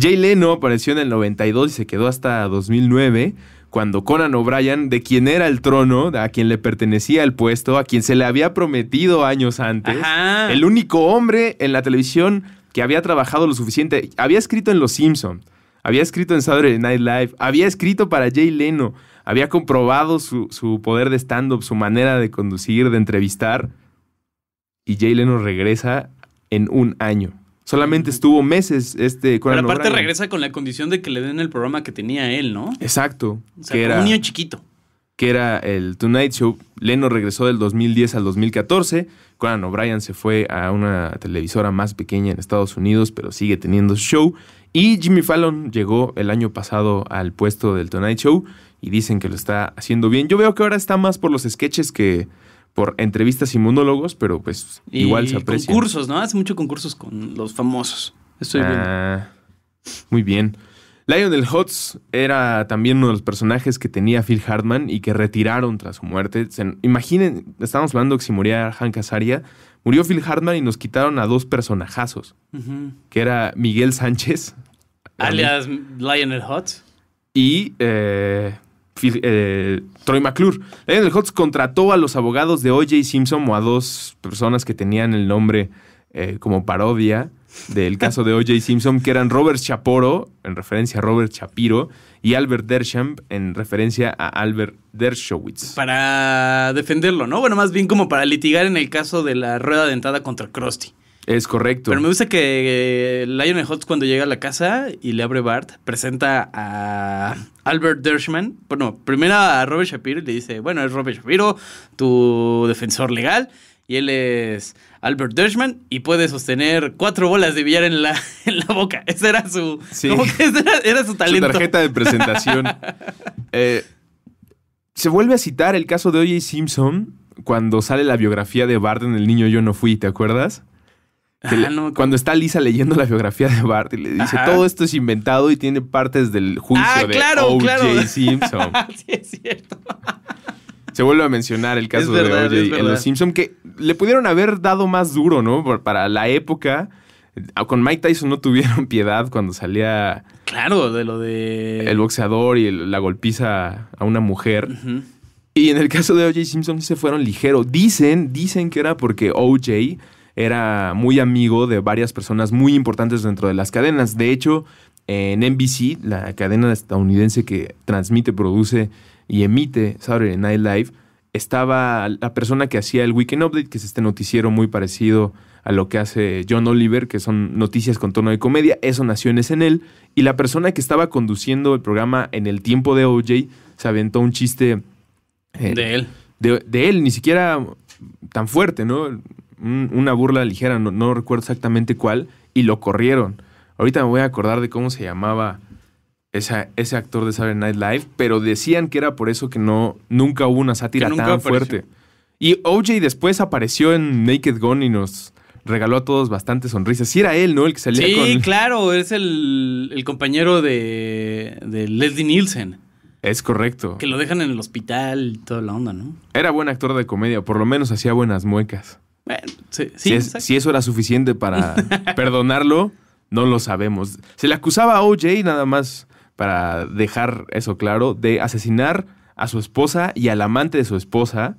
Speaker 2: Jay Leno apareció en el 92 y se quedó hasta 2009, cuando Conan O'Brien, de quien era el trono, a quien le pertenecía el puesto, a quien se le había prometido años antes, el único hombre en la televisión que había trabajado lo suficiente, había escrito en Los Simpsons, había escrito en Saturday Night Live, había escrito para Jay Leno, había comprobado su, su poder de stand-up, su manera de conducir, de entrevistar, y Jay Leno regresa en un año. Solamente estuvo meses este Conan Pero aparte
Speaker 3: regresa con la condición de que le den el programa que tenía él, ¿no?
Speaker 2: Exacto. que era, un niño chiquito. Que era el Tonight Show. Leno regresó del 2010 al 2014. Conan O'Brien se fue a una televisora más pequeña en Estados Unidos, pero sigue teniendo show. Y Jimmy Fallon llegó el año pasado al puesto del Tonight Show y dicen que lo está haciendo bien. Yo veo que ahora está más por los sketches que, por entrevistas y monólogos, pero pues igual se aprecia. concursos,
Speaker 3: ¿no? Hace mucho concursos con los famosos. Estoy
Speaker 2: ah, Muy bien. Lionel Hutz era también uno de los personajes que tenía Phil Hartman y que retiraron tras su muerte. imaginen, estábamos hablando que si moría Hank Azaria, murió Phil Hartman y nos quitaron a dos personajazos, que era Miguel Sánchez.
Speaker 3: Alias Lionel Hutz.
Speaker 2: Y eh, eh, Troy McClure. Eh, el Hutz contrató a los abogados de O.J. Simpson o a dos personas que tenían el nombre eh, como parodia del caso de O.J. Simpson, que eran Robert Chaporo, en referencia a Robert Shapiro, y Albert Dershamp, en referencia a Albert Dershowitz.
Speaker 3: Para defenderlo, ¿no? Bueno, más bien como para litigar en el caso de la rueda dentada contra Krusty.
Speaker 2: Es correcto. Pero me gusta
Speaker 3: que eh, Lionel Hutz cuando llega a la casa y le abre Bart, presenta a Albert Dershman. Bueno, primero a Robert Shapiro y le dice, bueno, es Robert Shapiro, tu defensor legal. Y él es Albert Dershman y puede sostener cuatro bolas de billar en la, <laughs> en la boca. Ese era su, era, su talento. Su tarjeta de presentación.
Speaker 2: <laughs> Eh, se vuelve a citar el caso de O.J. Simpson cuando sale la biografía de Bart en El Niño Yo No Fui, ¿te acuerdas? Ah, cuando está Lisa leyendo la biografía de Bart y le dice, todo esto es inventado y tiene partes del juicio ah, de O.J. <laughs> Simpson.
Speaker 1: sí, es cierto.
Speaker 2: Se vuelve a mencionar el caso de O.J. en Los Simpson, que le pudieron haber dado más duro, ¿no? Para la época. Ah, con Mike Tyson no tuvieron <laughs> piedad cuando salía. Claro,
Speaker 3: de lo de. El
Speaker 2: boxeador y la golpiza a una mujer. Y en el caso de O.J. Simpson se fueron ligero. Dicen, dicen que era porque O.J era muy amigo de varias personas muy importantes dentro de las cadenas. De hecho, en NBC, la cadena estadounidense que transmite, produce y emite Saturday Night Live, estaba la persona que hacía el Weekend Update, que es este noticiero muy parecido a lo que hace John Oliver, que son noticias con tono de comedia. Eso nació en él. Y la persona que estaba conduciendo el programa en el tiempo de OJ se aventó un chiste. Eh, de él. de, él, ni siquiera tan fuerte, ¿no? una burla ligera, no, recuerdo exactamente cuál, y lo corrieron. Ahorita me voy a acordar de cómo se llamaba esa, ese actor de Saturday Night Live, pero decían que era por eso que no, nunca hubo una sátira tan fuerte. Y OJ después apareció en Naked Gun y nos regaló a todos bastantes sonrisas. Sí era él, ¿no? El que salía sí, con... Sí,
Speaker 3: claro, es el, compañero de, de Leslie Nielsen.
Speaker 2: Es correcto. Que lo
Speaker 3: dejan en el hospital y toda la onda, ¿no?
Speaker 2: Era buen actor de comedia, por lo menos hacía buenas muecas si, eso era suficiente para <laughs> perdonarlo, no lo sabemos. Se le acusaba a OJ, nada más para dejar eso claro, de asesinar a su esposa y al amante de su esposa.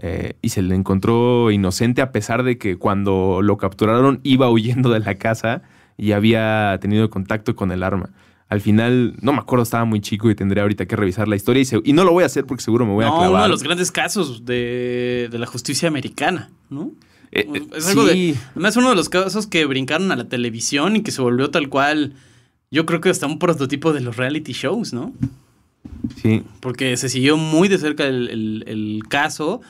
Speaker 2: Eh, y se le encontró inocente a pesar de que cuando lo capturaron iba huyendo de la casa y había tenido contacto con el arma. Al final, no me acuerdo, estaba muy chico y tendría ahorita que revisar la historia. Y, no lo voy a hacer porque seguro me voy a clavar. uno de
Speaker 3: los grandes casos de, la justicia americana, ¿no? Eh, es eh, algo de. uno de los casos que brincaron a la televisión y que se volvió tal cual. Yo creo que hasta un prototipo de los reality shows, ¿no? Sí. Porque se siguió muy de cerca el caso.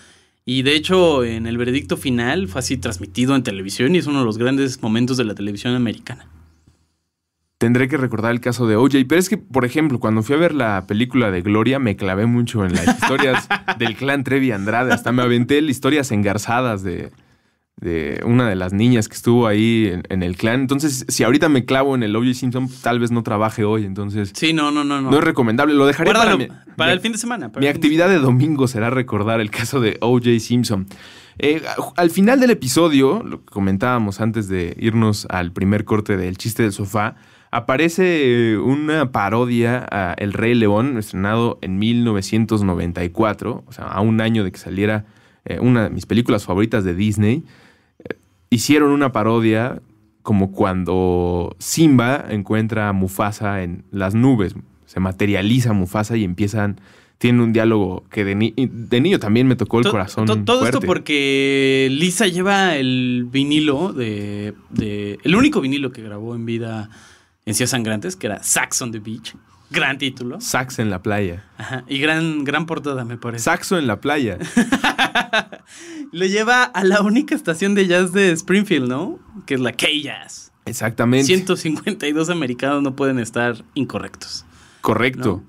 Speaker 3: Y de hecho, en el veredicto final fue así transmitido en televisión y es uno de los grandes momentos de la televisión americana
Speaker 2: tendré que recordar el caso de OJ. Pero es que, por ejemplo, cuando fui a ver la película de Gloria, me clavé mucho en las historias <laughs> del clan Trevi Andrade. Hasta me aventé historias engarzadas de, de una de las niñas que estuvo ahí en, el clan. Entonces, si ahorita me clavo en el OJ Simpson, tal vez no trabaje hoy. Entonces,
Speaker 3: sí, no, no, no, no. es
Speaker 2: recomendable. Lo dejaré para, el
Speaker 3: fin de semana. mi
Speaker 2: actividad de domingo será recordar el caso de OJ Simpson. Eh, al final del episodio, lo que comentábamos antes de irnos al primer corte del chiste del sofá, aparece eh, una parodia a El Rey León, estrenado en 1994, o sea, a un año de que saliera eh, una de mis películas favoritas de Disney. Eh, hicieron una parodia como cuando Simba encuentra a Mufasa en las nubes. Se materializa Mufasa y empiezan tienen un diálogo que de, niño también me tocó el corazón. todo esto
Speaker 3: porque Lisa lleva el vinilo de, El único vinilo que grabó en vida en Sangrantes, que era Sax on the Beach. Gran título. Sax en la playa. Ajá. Y gran, gran portada, me parece. Saxo en la playa. <laughs> Lo lleva a la única estación de jazz de Springfield, ¿no? Que es la K-Jazz. Exactamente. 152 americanos no pueden estar incorrectos.
Speaker 2: Correcto.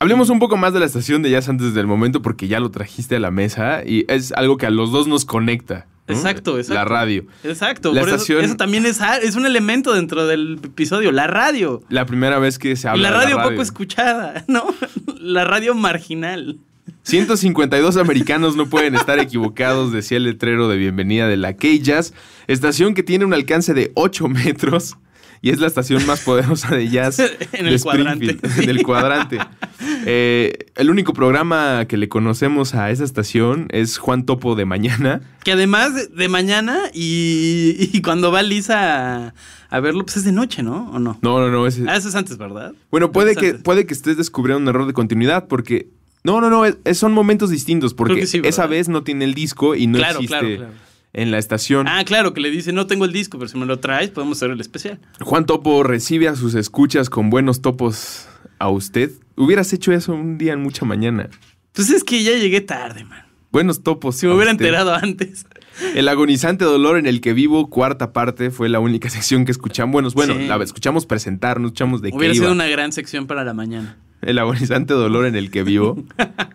Speaker 2: Hablemos un poco más de la estación de jazz antes del momento porque ya lo trajiste a la mesa y es algo que a los dos nos conecta. Exacto, exacto. La radio.
Speaker 3: Exacto. por eso, también es, un elemento dentro del episodio, la radio. La primera vez que se habla. La radio, la radio. poco escuchada, <laughs> ¿no? La radio marginal.
Speaker 2: 152 americanos no pueden estar equivocados, decía el letrero de bienvenida de la K-Jazz, estación que tiene un alcance de 8 metros <laughs> y es la estación más poderosa de jazz <laughs> <laughs> en el cuadrante. En eh, cuadrante. cuadrante. el único programa que le conocemos a esa estación es Juan Topo de Mañana.
Speaker 3: Que además de mañana y, cuando va Lisa a, verlo, pues es de noche, ¿no? ¿O no? No, no, no. Ah, eso es antes, ¿verdad? Bueno, puede que,
Speaker 2: puede que estés descubriendo un error de continuidad porque... No,
Speaker 3: no, no, son momentos
Speaker 2: distintos porque esa
Speaker 3: vez no tiene el disco y no claro, existe... Claro, claro
Speaker 2: en la estación.
Speaker 3: Ah, claro, que le dice, no tengo el disco, pero si me lo traes, podemos hacer el especial.
Speaker 2: Juan Topo recibe a sus escuchas con buenos topos a usted. Hubieras hecho eso un día en mucha mañana.
Speaker 3: Pues es que ya llegué tarde, man.
Speaker 2: Buenos topos. Si me hubiera enterado antes. El agonizante dolor en el que vivo, cuarta parte, fue la única sección que escuchamos. Bueno, bueno la escuchamos presentar, no escuchamos de Hubiera sido una
Speaker 3: gran sección para la mañana.
Speaker 2: El agonizante dolor en el que vivo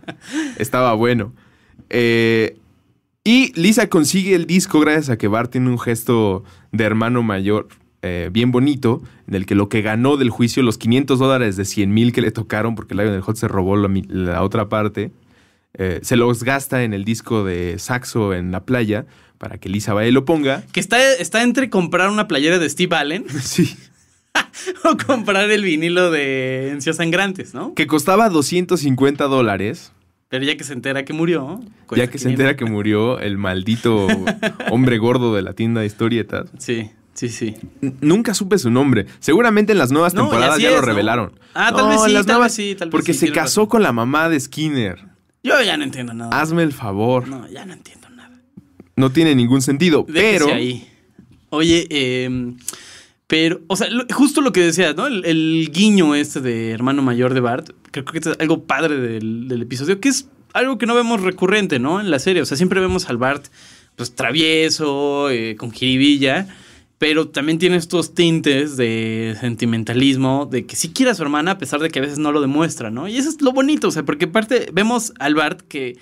Speaker 2: <laughs> estaba bueno. Eh, y Lisa consigue el disco gracias a que Bart tiene un gesto de hermano mayor eh, bien bonito, en el que lo que ganó del juicio, los 500 dólares de 100 mil que le tocaron, porque Lionel Hot se robó la, otra parte, eh, se los gasta en el disco de saxo en la playa para que Lisa vaya y lo ponga.
Speaker 3: Que está, está entre comprar una playera de Steve Allen. <laughs> Sí. <laughs> o comprar el vinilo de Encios Sangrantes, ¿no?
Speaker 2: Que costaba 250 dólares.
Speaker 3: Pero ya que se entera que murió. Ya que se
Speaker 2: entera que murió el maldito <laughs> hombre gordo de la tienda de historietas. Sí, sí, sí. Nunca supe su nombre. Seguramente en las nuevas temporadas ya lo revelaron.
Speaker 3: Ah, tal vez sí, tal sí, Porque se casó
Speaker 2: con la mamá de Skinner.
Speaker 3: Yo ya no entiendo nada.
Speaker 2: Hazme el favor.
Speaker 3: No, ya no entiendo nada.
Speaker 2: No tiene ningún sentido, pero.
Speaker 3: Oye, eh, pero, o sea, justo lo que decías, ¿no? El, guiño este de hermano mayor de Bart, creo que es algo padre del, episodio, que es algo que no vemos recurrente, ¿no? En la serie, o sea, siempre vemos al Bart, pues travieso, eh, con jiribilla, pero también tiene estos tintes de sentimentalismo, de que sí quiere a su hermana, a pesar de que a veces no lo demuestra, ¿no? Y eso es lo bonito, o sea, porque aparte vemos al Bart que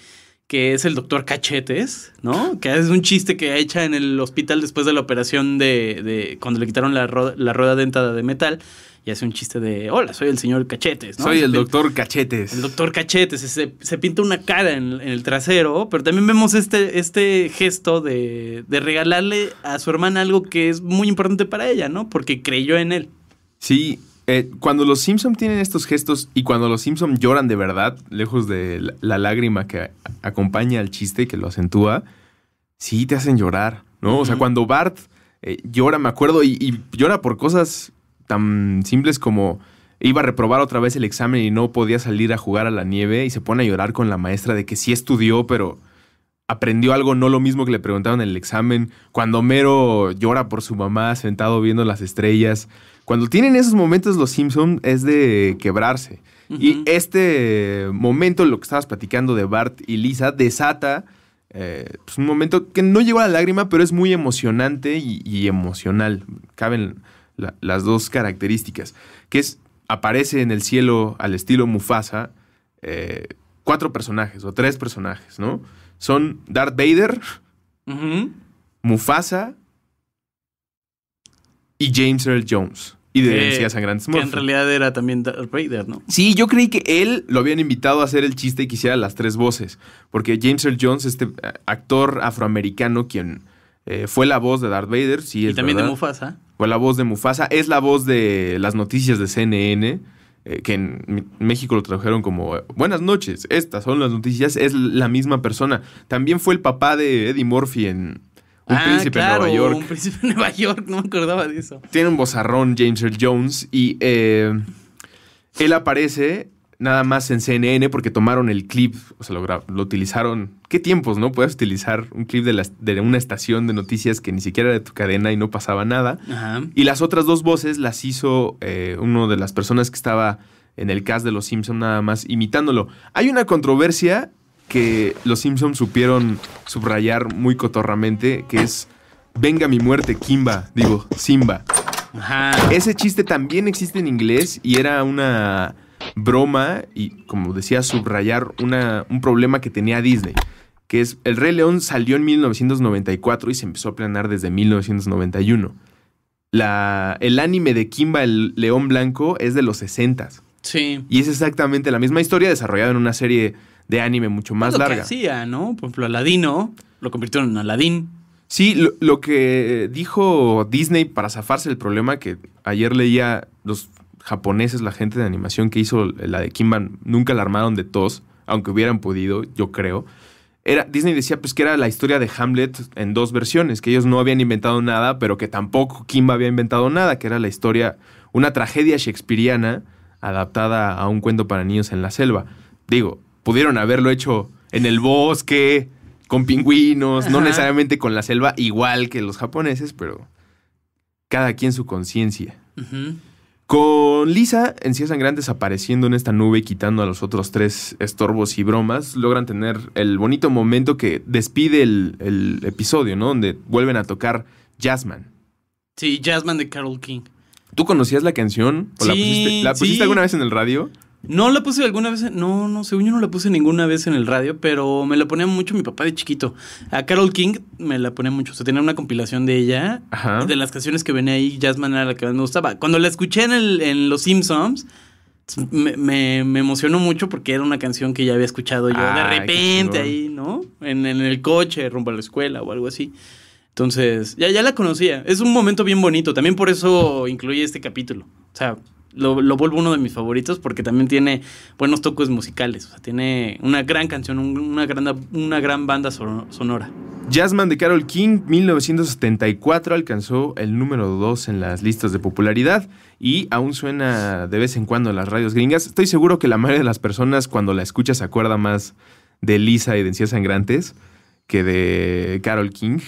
Speaker 3: que es el doctor Cachetes, ¿no? Que es un chiste que ha hecho en el hospital después de la operación de, cuando le quitaron la, rueda dentada de metal y hace un chiste de, hola, soy el señor Cachetes. ¿no? Soy el doctor Cachetes. El doctor Cachetes, se, se pinta una cara en, el trasero, pero también vemos este, este gesto de, de, regalarle a su hermana algo que es muy importante para ella, ¿no? Porque creyó en él. Sí, eh, cuando los Simpson
Speaker 2: tienen estos gestos y cuando los Simpson lloran de verdad, lejos de la, lágrima que acompaña al chiste y que lo acentúa, sí te hacen llorar, ¿no? O sea, cuando Bart eh, llora, me acuerdo, y, llora por cosas tan simples como iba a reprobar otra vez el examen y no podía salir a jugar a la nieve y se pone a llorar con la maestra de que sí estudió, pero aprendió algo no lo mismo que le preguntaron en el examen. Cuando Mero llora por su mamá sentado viendo las estrellas. Cuando tienen esos momentos los Simpsons es de quebrarse. Y este momento, lo que estabas platicando de Bart y Lisa, desata eh, pues, un momento que no llegó a la lágrima, pero es muy emocionante y, emocional. Caben las dos características, que es, aparece en el cielo al estilo Mufasa eh, cuatro personajes o tres personajes, ¿no? Son Darth Vader, Mufasa y James Earl Jones. Y de Grand Sangrantes Que en
Speaker 3: realidad era también Darth Vader, ¿no?
Speaker 2: Sí, yo creí que él lo habían invitado a hacer el chiste y quisiera las tres voces. Porque James Earl Jones, este eh, actor afroamericano, quien eh, fue la voz de Darth Vader, sí, Y también de Mufasa. Fue la voz de Mufasa. Es la voz de las noticias de CNN. Eh, que en México lo trajeron como Buenas noches, estas son las noticias, es la misma persona. También fue el papá de Eddie Murphy en, un ah, príncipe de Nueva York. Un
Speaker 3: príncipe de Nueva York, no me acordaba de eso.
Speaker 2: Tiene un bozarrón James Earl Jones y eh, él aparece nada más en CNN porque tomaron el clip, o sea, lo, utilizaron. ¿Qué tiempos, no? Puedes utilizar un clip de, una estación de noticias que ni siquiera era de tu cadena y no pasaba nada. Y las otras dos voces las hizo eh, uno de las personas que estaba en el cast de Los Simpson nada más imitándolo. Hay una controversia que los Simpsons supieron subrayar muy cotorramente, que es Venga mi muerte, Kimba, digo, Simba. Ajá. Ese chiste también existe en inglés y era una broma y, como decía, subrayar un problema que tenía Disney, que es El Rey León salió en 1994 y se empezó a planear desde 1991. La, el anime de Kimba, el león blanco, es de los 60s. Sí. Y es exactamente la misma historia desarrollada en una serie de anime mucho más larga. lo larga. Que hacía, ¿no? Por ejemplo, Aladino lo convirtieron en Aladín. Sí, lo, que dijo Disney para zafarse el problema que ayer leía los japoneses, la gente de animación que hizo la de Kimba, nunca la armaron de tos, aunque hubieran podido, yo creo. Era, Disney decía pues que era la historia de Hamlet en dos versiones, que ellos no habían inventado nada, pero que tampoco Kimba había inventado nada, que era la historia, una tragedia shakespeariana adaptada a un cuento para niños en la selva. Digo, pudieron haberlo hecho en el bosque, con pingüinos, no necesariamente con la selva, igual que los japoneses, pero cada quien su conciencia. Con Lisa en Ciencia Sangrantes, apareciendo en esta nube quitando a los otros tres estorbos y bromas, logran tener el bonito momento que despide el, episodio, ¿no? Donde vuelven a tocar Jasmine.
Speaker 3: Sí, Jasmine de Carol King. ¿Tú conocías la canción? la pusiste, alguna vez en el radio? No la puse alguna vez, no, no, según yo no la puse ninguna vez en el radio, pero me la ponía mucho mi papá de chiquito. A Carol King me la ponía mucho, o sea, tenía una compilación de ella, de las canciones que venía ahí, Jasmine era la que más me gustaba. Cuando la escuché en, el, Los Simpsons, me, emocionó mucho porque era una canción que ya había escuchado yo de ah, repente ahí, ¿no? En, en, el coche, rumbo a la escuela o algo así. Entonces, ya, ya la conocía. Es un momento bien bonito. También por eso incluí este capítulo. O sea, lo, vuelvo uno de mis favoritos porque también tiene buenos toques musicales. O sea, tiene una gran canción, una gran, una gran banda sonora.
Speaker 2: Jasmine de Carol King, 1974, alcanzó el número 2 en las listas de popularidad y aún suena de vez en cuando en las radios gringas. Estoy seguro que la mayoría de las personas cuando la escucha se acuerda más de Lisa y de Encías Sangrantes que de Carol King.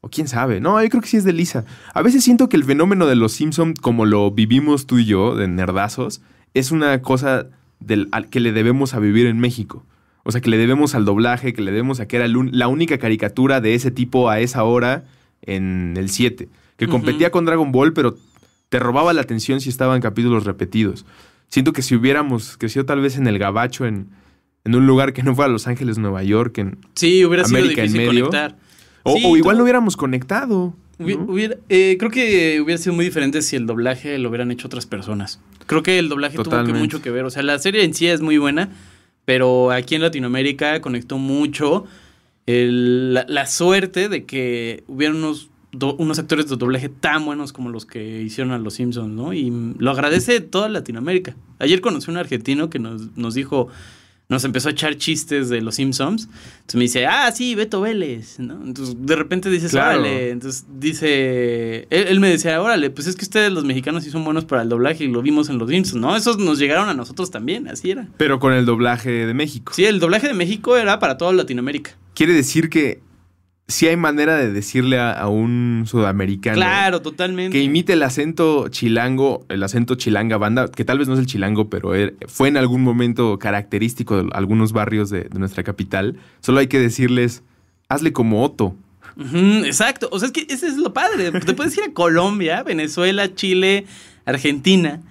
Speaker 2: O quién sabe. No, yo creo que sí es de Lisa. A veces siento que el fenómeno de los Simpson, como lo vivimos tú y yo, de nerdazos, es una cosa que le debemos a vivir en México. O sea, que le debemos al doblaje, que le debemos a que era la única caricatura de ese tipo a esa hora en el 7. Que competía con Dragon Ball, pero te robaba la atención si estaban capítulos repetidos. Siento que si hubiéramos crecido tal vez en el Gabacho, en, un lugar que no fuera Los Ángeles, Nueva York, en
Speaker 3: sí, hubiera sido medio, o, igual lo
Speaker 2: hubiéramos conectado.
Speaker 3: Eh, creo que hubiera sido muy diferente si el doblaje lo hubieran hecho otras personas. Creo que el doblaje tuvo mucho que ver. O sea, la serie en sí es muy buena, pero aquí en Latinoamérica conectó mucho la, suerte de que hubiera unos, actores de doblaje tan buenos como los que hicieron a Los Simpsons, ¿no? Y lo agradece toda Latinoamérica. Ayer conocí a un argentino que nos, nos dijo nos empezó a echar chistes de los Simpsons. Entonces me dice, ah, sí, Beto Vélez, Entonces de repente dices, órale. Entonces dice, él, me decía, órale, pues es que ustedes los mexicanos sí son buenos para el doblaje y lo vimos en los Simpsons, ¿no? Esos nos llegaron a nosotros también, así era. Pero con el doblaje de México. Sí, el doblaje de México era para toda Latinoamérica. Quiere decir que
Speaker 2: si hay manera de decirle a, un sudamericano. Que imite el acento chilango, el acento chilanga banda, que tal vez no es el chilango, pero er, fue en algún momento característico de algunos barrios de, nuestra capital. Solo hay que decirles, hazle como Otto.
Speaker 3: exacto. O sea, es que ese es lo padre. Te puedes ir a Colombia, Venezuela, Chile, Argentina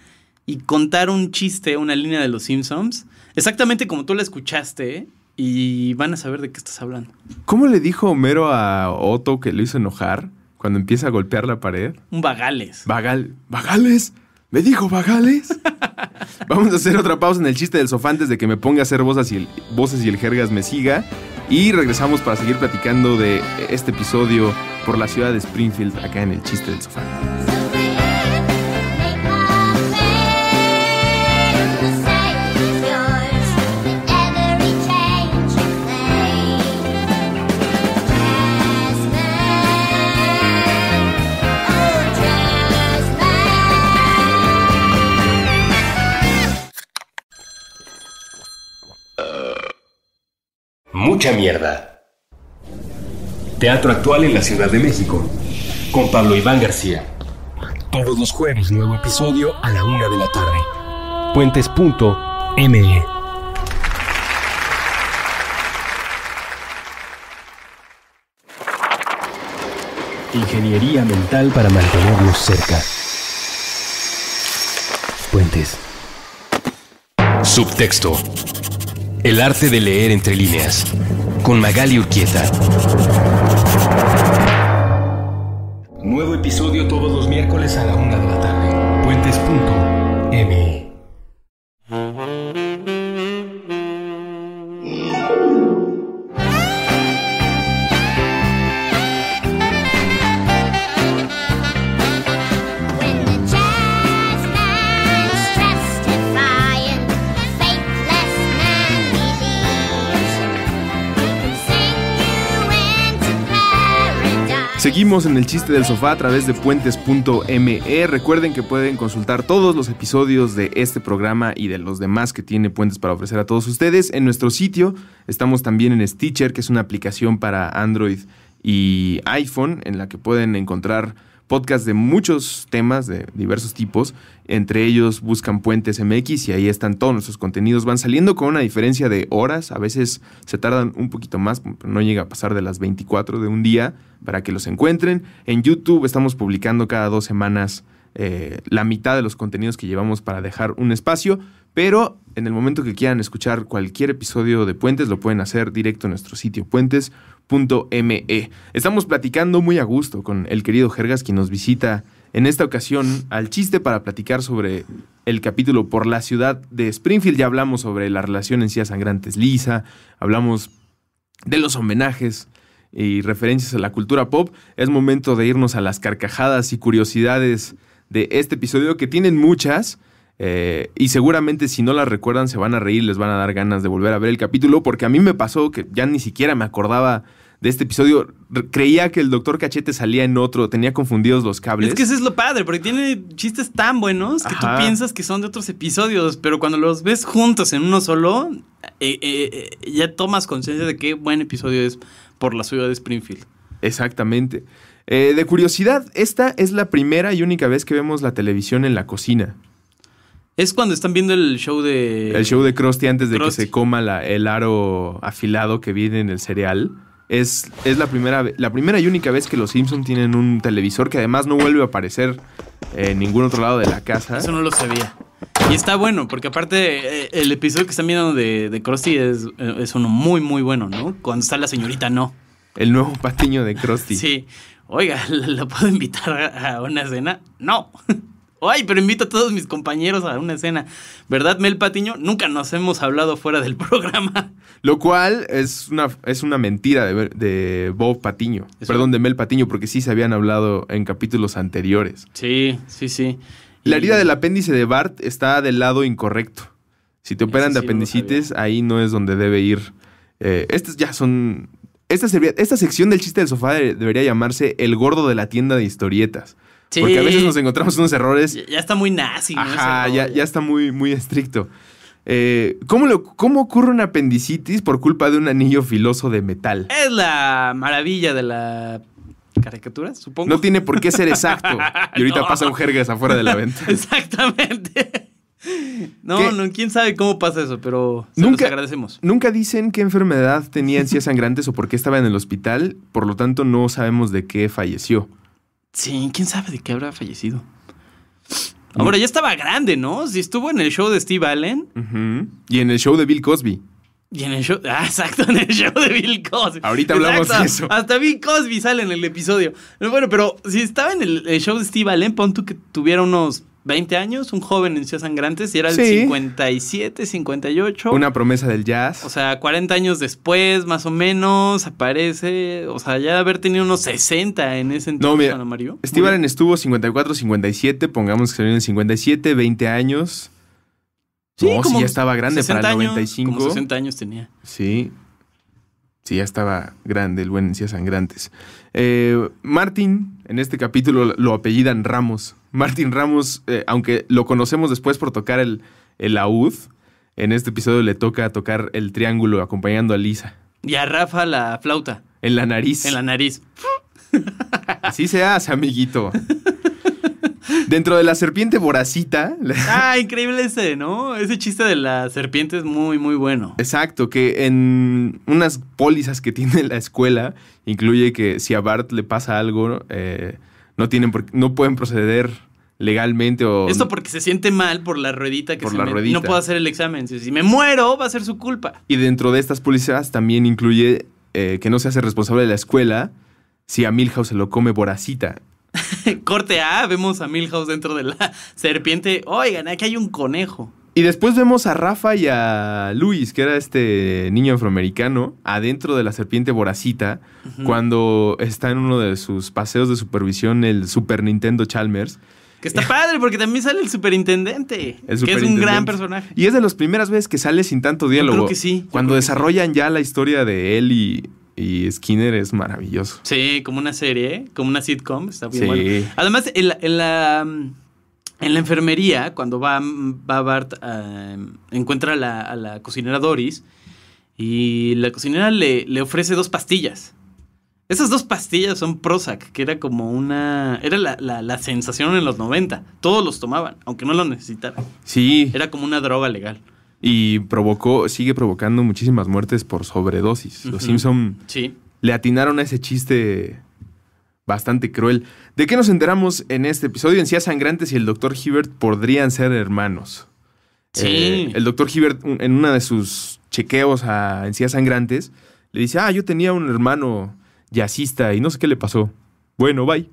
Speaker 3: y contar un chiste, una línea de los Simpsons, exactamente como tú la escuchaste, ¿eh? y van a saber de qué estás hablando.
Speaker 2: ¿Cómo le dijo Homero a Otto que lo hizo enojar cuando empieza a golpear la pared? Un
Speaker 3: vagales.
Speaker 2: Vagal. ¿Vagales? ¿Me dijo vagales? <laughs> Vamos a hacer otra pausa en el chiste del sofá antes de que me ponga a hacer voces y el, voces y el jergas me siga. Y regresamos para seguir platicando de este episodio por la ciudad de Springfield acá en el chiste del sofá.
Speaker 1: mierda. Teatro actual en la Ciudad de México, con Pablo Iván García. Todos los jueves, nuevo episodio a la una de la tarde. Puentes.me Ingeniería mental para mantenernos cerca. Puentes. Subtexto. El arte de leer entre líneas, con Magali Urquieta. Nuevo episodio todos los miércoles a la una de la tarde. Puentes.
Speaker 2: Seguimos en el chiste del sofá a través de puentes.me. Recuerden que pueden consultar todos los episodios de este programa y de los demás que tiene Puentes para ofrecer a todos ustedes en nuestro sitio. Estamos también en Stitcher, que es una aplicación para Android y iPhone en la que pueden encontrar Podcast de muchos temas de diversos tipos. Entre ellos buscan Puentes MX y ahí están todos nuestros contenidos. Van saliendo con una diferencia de horas. A veces se tardan un poquito más, no llega a pasar de las 24 de un día para que los encuentren. En YouTube estamos publicando cada dos semanas eh, la mitad de los contenidos que llevamos para dejar un espacio. Pero en el momento que quieran escuchar cualquier episodio de Puentes, lo pueden hacer directo en nuestro sitio puentes.me. Estamos platicando muy a gusto con el querido Jergas, quien nos visita en esta ocasión al chiste para platicar sobre el capítulo por la ciudad de Springfield. Ya hablamos sobre la relación en Cías Sangrantes Lisa, hablamos de los homenajes y referencias a la cultura pop. Es momento de irnos a las carcajadas y curiosidades de este episodio, que tienen muchas, eh, y seguramente si no la recuerdan se van a reír, les van a dar ganas de volver a ver el capítulo, porque a mí me pasó que ya ni siquiera me acordaba de este episodio. Creía que el doctor Cachete salía en otro, tenía confundidos los cables. Es que eso es
Speaker 3: lo padre, porque tiene chistes tan buenos que tú piensas que son de otros episodios, pero cuando los ves juntos en uno solo, eh, eh, ya tomas conciencia de qué buen episodio es por la ciudad de Springfield.
Speaker 2: Exactamente. de curiosidad, esta es la primera y única vez que vemos la televisión en la cocina.
Speaker 3: Es cuando están viendo el show de. El
Speaker 2: show de Krusty antes de que se coma el aro afilado que viene en el cereal. Es, es la, primera, la primera y única vez que los Simpsons tienen un televisor que además no
Speaker 3: vuelve a aparecer en ningún otro lado de la casa. Eso no lo sabía. Y está bueno, porque aparte eh, el episodio que están viendo de, de Krusty es, eh, es uno muy, muy bueno, ¿no? Cuando está la señorita, no. El nuevo patiño de Krusty. sí. Oiga, ¿lo puedo invitar a una cena? No. <laughs> Ay, pero invito a todos mis compañeros a una escena. ¿Verdad, Mel Patiño? Nunca nos hemos hablado fuera del <laughs> programa.
Speaker 2: Lo cual es una, es una mentira de, Bob Patiño. Perdón, de Mel Patiño, porque sí se habían hablado en capítulos anteriores. Sí, sí, sí. La herida del apéndice de Bart está del lado incorrecto. Si te operan de apendicitis, ahí no es donde debe ir. Eh, estas ya son. Esta, esta sección del chiste del sofá debería llamarse El gordo de la tienda de historietas.
Speaker 3: Porque a veces nos encontramos unos errores. Ya, está muy nazi. Ajá,
Speaker 2: ya, ya, está muy, muy estricto. Eh, ¿cómo, lo, ¿Cómo ocurre una apendicitis por culpa de un anillo filoso de metal?
Speaker 3: Es la maravilla de la caricatura, supongo. No tiene por qué ser exacto. <laughs> Y ahorita pasa un jergas afuera de la venta. <laughs> Exactamente. No, no, quién sabe cómo pasa eso, pero se nunca, agradecemos.
Speaker 2: Nunca dicen qué enfermedad tenía es sangrantes o por qué estaba en el hospital, por lo tanto no sabemos de qué falleció. Sí, quién sabe de qué habrá
Speaker 3: fallecido. Mm. Ahora ya estaba grande, ¿no? Si estuvo en el show de Steve Allen.
Speaker 2: Y en el show de Bill Cosby.
Speaker 3: Y en el show. Ah, <laughs> exacto, en el show de Bill Cosby. Ahorita hablamos de eso. Hasta Bill Cosby sale en el episodio. Bueno, pero si estaba en el, el show de Steve Allen, pon tú que tuviera unos 20 años, un joven en Ciudad Sangrantes y era el 57, 58. Una
Speaker 2: promesa del jazz. O
Speaker 3: sea, 40 años después, más o menos, aparece. O sea, ya haber tenido unos 60 en ese entonces, no, mira, Mario. Esteban
Speaker 2: estuvo 54, 57, pongamos que salió en el 57, 20 años.
Speaker 3: Sí, como ya estaba grande para el 95. como 60 años tenía.
Speaker 2: Sí. Sí, ya estaba grande el buen Encías Sangrantes. Eh, Martín en este capítulo lo apellidan Ramos. Martín Ramos, eh, aunque lo conocemos después por tocar el, el laúd, en este episodio le toca tocar el triángulo acompañando a Lisa.
Speaker 3: Y a Rafa la flauta. En la nariz. En la nariz. <laughs> Así se hace, amiguito.
Speaker 2: Dentro de la serpiente voracita.
Speaker 3: Ah, increíble ese, ¿no? Ese chiste de la serpiente es muy, muy bueno. Exacto, que en unas pólizas que
Speaker 2: tiene la escuela incluye que si a Bart le pasa algo, eh, no, tienen no pueden proceder legalmente o... Esto
Speaker 3: porque se siente mal por la ruedita que se la ruedita. no puedo hacer el examen. Si me muero, va a ser su culpa.
Speaker 2: Y dentro de estas pólizas también incluye eh, que no se hace responsable de la escuela si a Milhouse se lo come voracita.
Speaker 3: <laughs> Corte A, vemos a Milhouse dentro de la <laughs> serpiente. Oigan, aquí hay un conejo.
Speaker 2: Y después vemos a Rafa y a Luis, que era este niño afroamericano, adentro de la serpiente voracita, cuando está en uno de sus paseos de supervisión el Super Nintendo Chalmers. Que está
Speaker 3: padre, porque también sale el superintendente. Que es un gran personaje.
Speaker 2: Y es de las primeras veces que sale sin tanto diálogo. Yo creo que sí. cuando desarrollan ya la historia de él y, y Skinner es maravilloso.
Speaker 3: Sí, como una serie, como una sitcom. Está bueno. Además, en la mm, en la enfermería, cuando va, Bart, encuentra a la, cocinera Doris y la cocinera le, le, ofrece dos pastillas. Esas dos pastillas son Prozac, que era como una... Era la, sensación en los 90. Todos los tomaban, aunque no lo necesitaran. Sí. Era como una droga legal.
Speaker 2: Y provocó, sigue provocando muchísimas muertes por sobredosis. Los Simpson sí. le atinaron a ese chiste bastante cruel. ¿De qué nos enteramos en este episodio? en Encías Sangrantes y el Dr. Hibbert podrían ser hermanos. Sí. Eh, el Dr. Hibbert, en uno de sus chequeos a Encías Sangrantes, le dice: Ah, yo tenía un hermano yacista y no sé qué le pasó. Bueno, bye.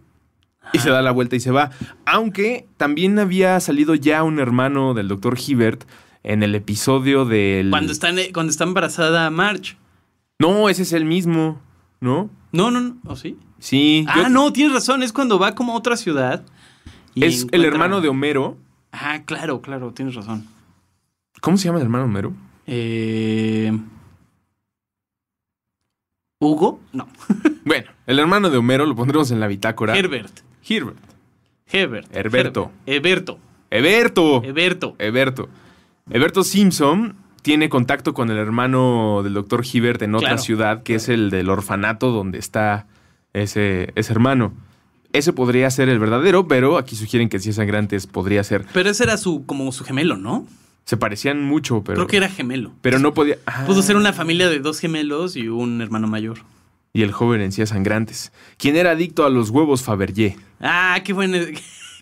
Speaker 2: Y se da la vuelta y se va. Aunque también había salido ya un hermano del Dr. Hibbert en el episodio del. Cuando,
Speaker 3: eh, cuando está embarazada March.
Speaker 2: No, ese es el
Speaker 3: mismo, ¿no? No, no, no. ¿O sí? Sí. Ah, no, tienes razón, es cuando va como a otra ciudad. es el hermano de Homero. Ah, claro, claro, tienes razón.
Speaker 2: ¿Cómo se llama el hermano Homero? Eh, Hugo, no. <laughs> bueno, el hermano de Homero lo pondremos en la bitácora. Herbert. Herbert. Herbert. Herberto. Herberto. Herberto. Eberto. Eberto. Eberto Simpson tiene contacto con el hermano del doctor Hibbert en otra ciudad, que es el del orfanato donde está ese, hermano. Ese podría ser el verdadero, pero aquí sugieren que si es Sangrantes podría ser. Pero ese era su, como su gemelo, ¿no? Se parecían mucho, pero. Creo que era
Speaker 3: gemelo. Pero no
Speaker 2: podía. Pudo ser
Speaker 3: ah. una familia de dos gemelos y un hermano
Speaker 2: mayor. Y el joven en sí sangrantes. Quien era adicto a los huevos Fabergé.
Speaker 3: Ah, qué buen, <laughs>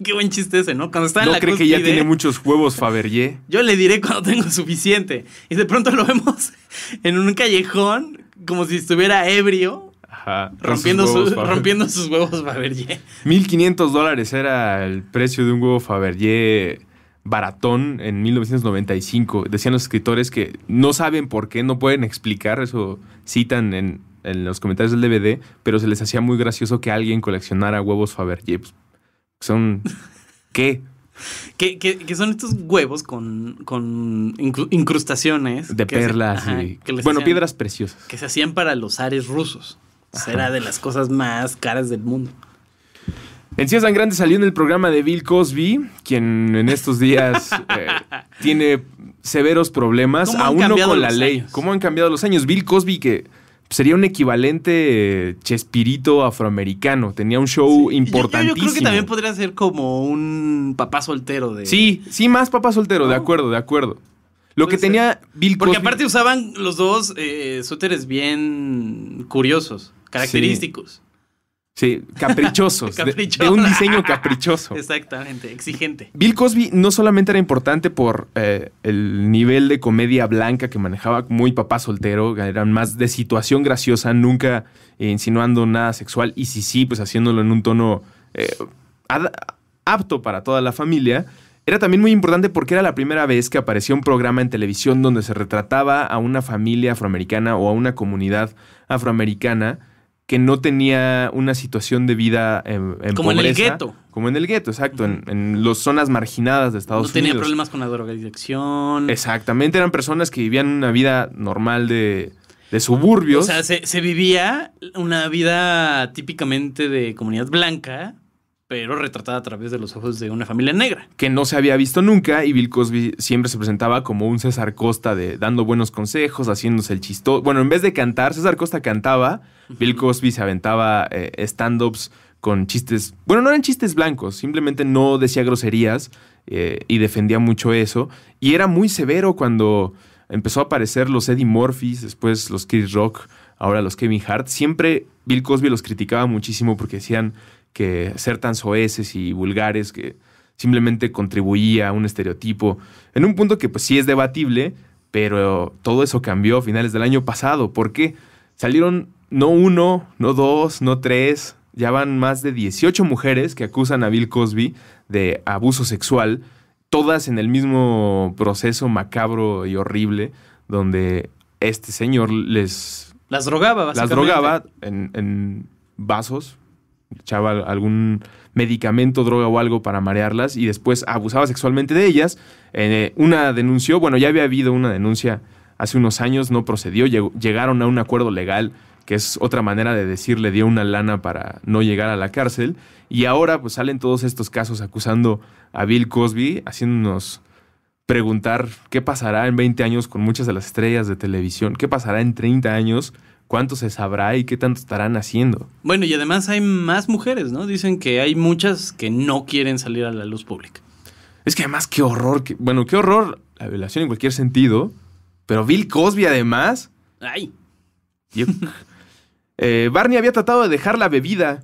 Speaker 3: qué buen chiste ese, ¿no? Cuando está en la cree que ya tiene
Speaker 2: muchos huevos Fabergé? <laughs>
Speaker 3: Yo le diré cuando tengo suficiente. Y de pronto lo vemos <laughs> en un callejón, como si estuviera ebrio, <laughs> Rompiendo, sus, rompiendo sus huevos Fabergé. 1500 dólares
Speaker 2: era el precio de un huevo Fabergé baratón en 1995. Decían los escritores que no saben por qué, no pueden explicar, eso citan en, los comentarios del DVD, pero se les hacía muy gracioso que alguien coleccionara huevos Fabergé. Pues, son... <laughs> ¿Qué?
Speaker 3: Que, que, son estos huevos con, incrustaciones. De perlas. y, bueno, piedras preciosas. Que se hacían para los ares rusos. Será de las cosas más caras del mundo. En Ciencias grande
Speaker 2: salió en el programa de Bill Cosby, quien en estos días <laughs> eh, tiene severos problemas, aún no con la ley. ¿Cómo han cambiado los años? Bill Cosby, que sería un equivalente eh, chespirito afroamericano. Tenía un show importantísimo. Yo, creo que también
Speaker 3: podría ser como un papá soltero de. Sí,
Speaker 2: sí, más papá soltero, de oh. acuerdo, de acuerdo. Lo que tenía Bill Cosby. Porque aparte usaban
Speaker 3: los dos eh, súteres bien curiosos característicos.
Speaker 2: Sí, caprichosos. <laughs> de, un
Speaker 3: diseño caprichoso. <laughs> Exactamente, exigente.
Speaker 2: Bill Cosby no solamente era importante por eh, el nivel de comedia blanca que manejaba, muy papá soltero, eran más de situación graciosa, nunca insinuando nada sexual, y si sí, pues haciéndolo en un tono eh, apto para toda la familia. Era también muy importante porque era la primera vez que apareció un programa en televisión donde se retrataba a una familia afroamericana o a una comunidad afroamericana que no tenía una situación de vida en, como en el gueto. Como en el gueto, exacto, en, en las zonas marginadas de Estados Unidos. No tenía problemas
Speaker 3: con la drogadicción.
Speaker 2: Exactamente, eran personas que vivían una vida normal de, de suburbios. O sea,
Speaker 3: se, se, vivía una vida típicamente de comunidad blanca, pero retratada a través de los ojos de una familia negra. Que no se había visto nunca y Bill Cosby siempre se presentaba como
Speaker 2: un César Costa de dando buenos consejos, haciéndose el chistoso. Bueno, en vez de cantar, César Costa cantaba, Bill Cosby se aventaba eh, stand-ups con chistes, bueno, no eran chistes blancos, simplemente no decía groserías eh, y defendía mucho eso. Y era muy severo cuando empezó a aparecer los Eddie Murphy, después los Chris Rock, ahora los Kevin Hart. Siempre Bill Cosby los criticaba muchísimo porque decían que ser tan soeces y vulgares que simplemente contribuía a un estereotipo, en un punto que pues sí es debatible, pero todo eso cambió a finales del año pasado, porque salieron no uno, no dos, no tres, ya van más de 18 mujeres que acusan a Bill Cosby de abuso sexual, todas en el mismo proceso macabro y horrible, donde este señor les... Las drogaba, básicamente. Las drogaba en vasos echaba algún medicamento, droga o algo para marearlas y después abusaba sexualmente de ellas. Eh, una denunció, bueno, ya había habido una denuncia hace unos años, no procedió, llegaron a un acuerdo legal que es otra manera de decir le dio una lana para no llegar a la cárcel. Y ahora pues salen todos estos casos acusando a Bill Cosby, haciéndonos preguntar qué pasará en 20 años con muchas de las estrellas de televisión, qué pasará en 30 años cuánto se sabrá y qué tanto estarán haciendo.
Speaker 3: Bueno, y además hay más mujeres, ¿no? Dicen que hay muchas que no quieren salir a la luz pública.
Speaker 2: Es que además, qué horror, que, bueno, qué horror la violación en cualquier sentido, pero Bill Cosby además. ¡Ay! <laughs> Eh, Barney había tratado de dejar la bebida.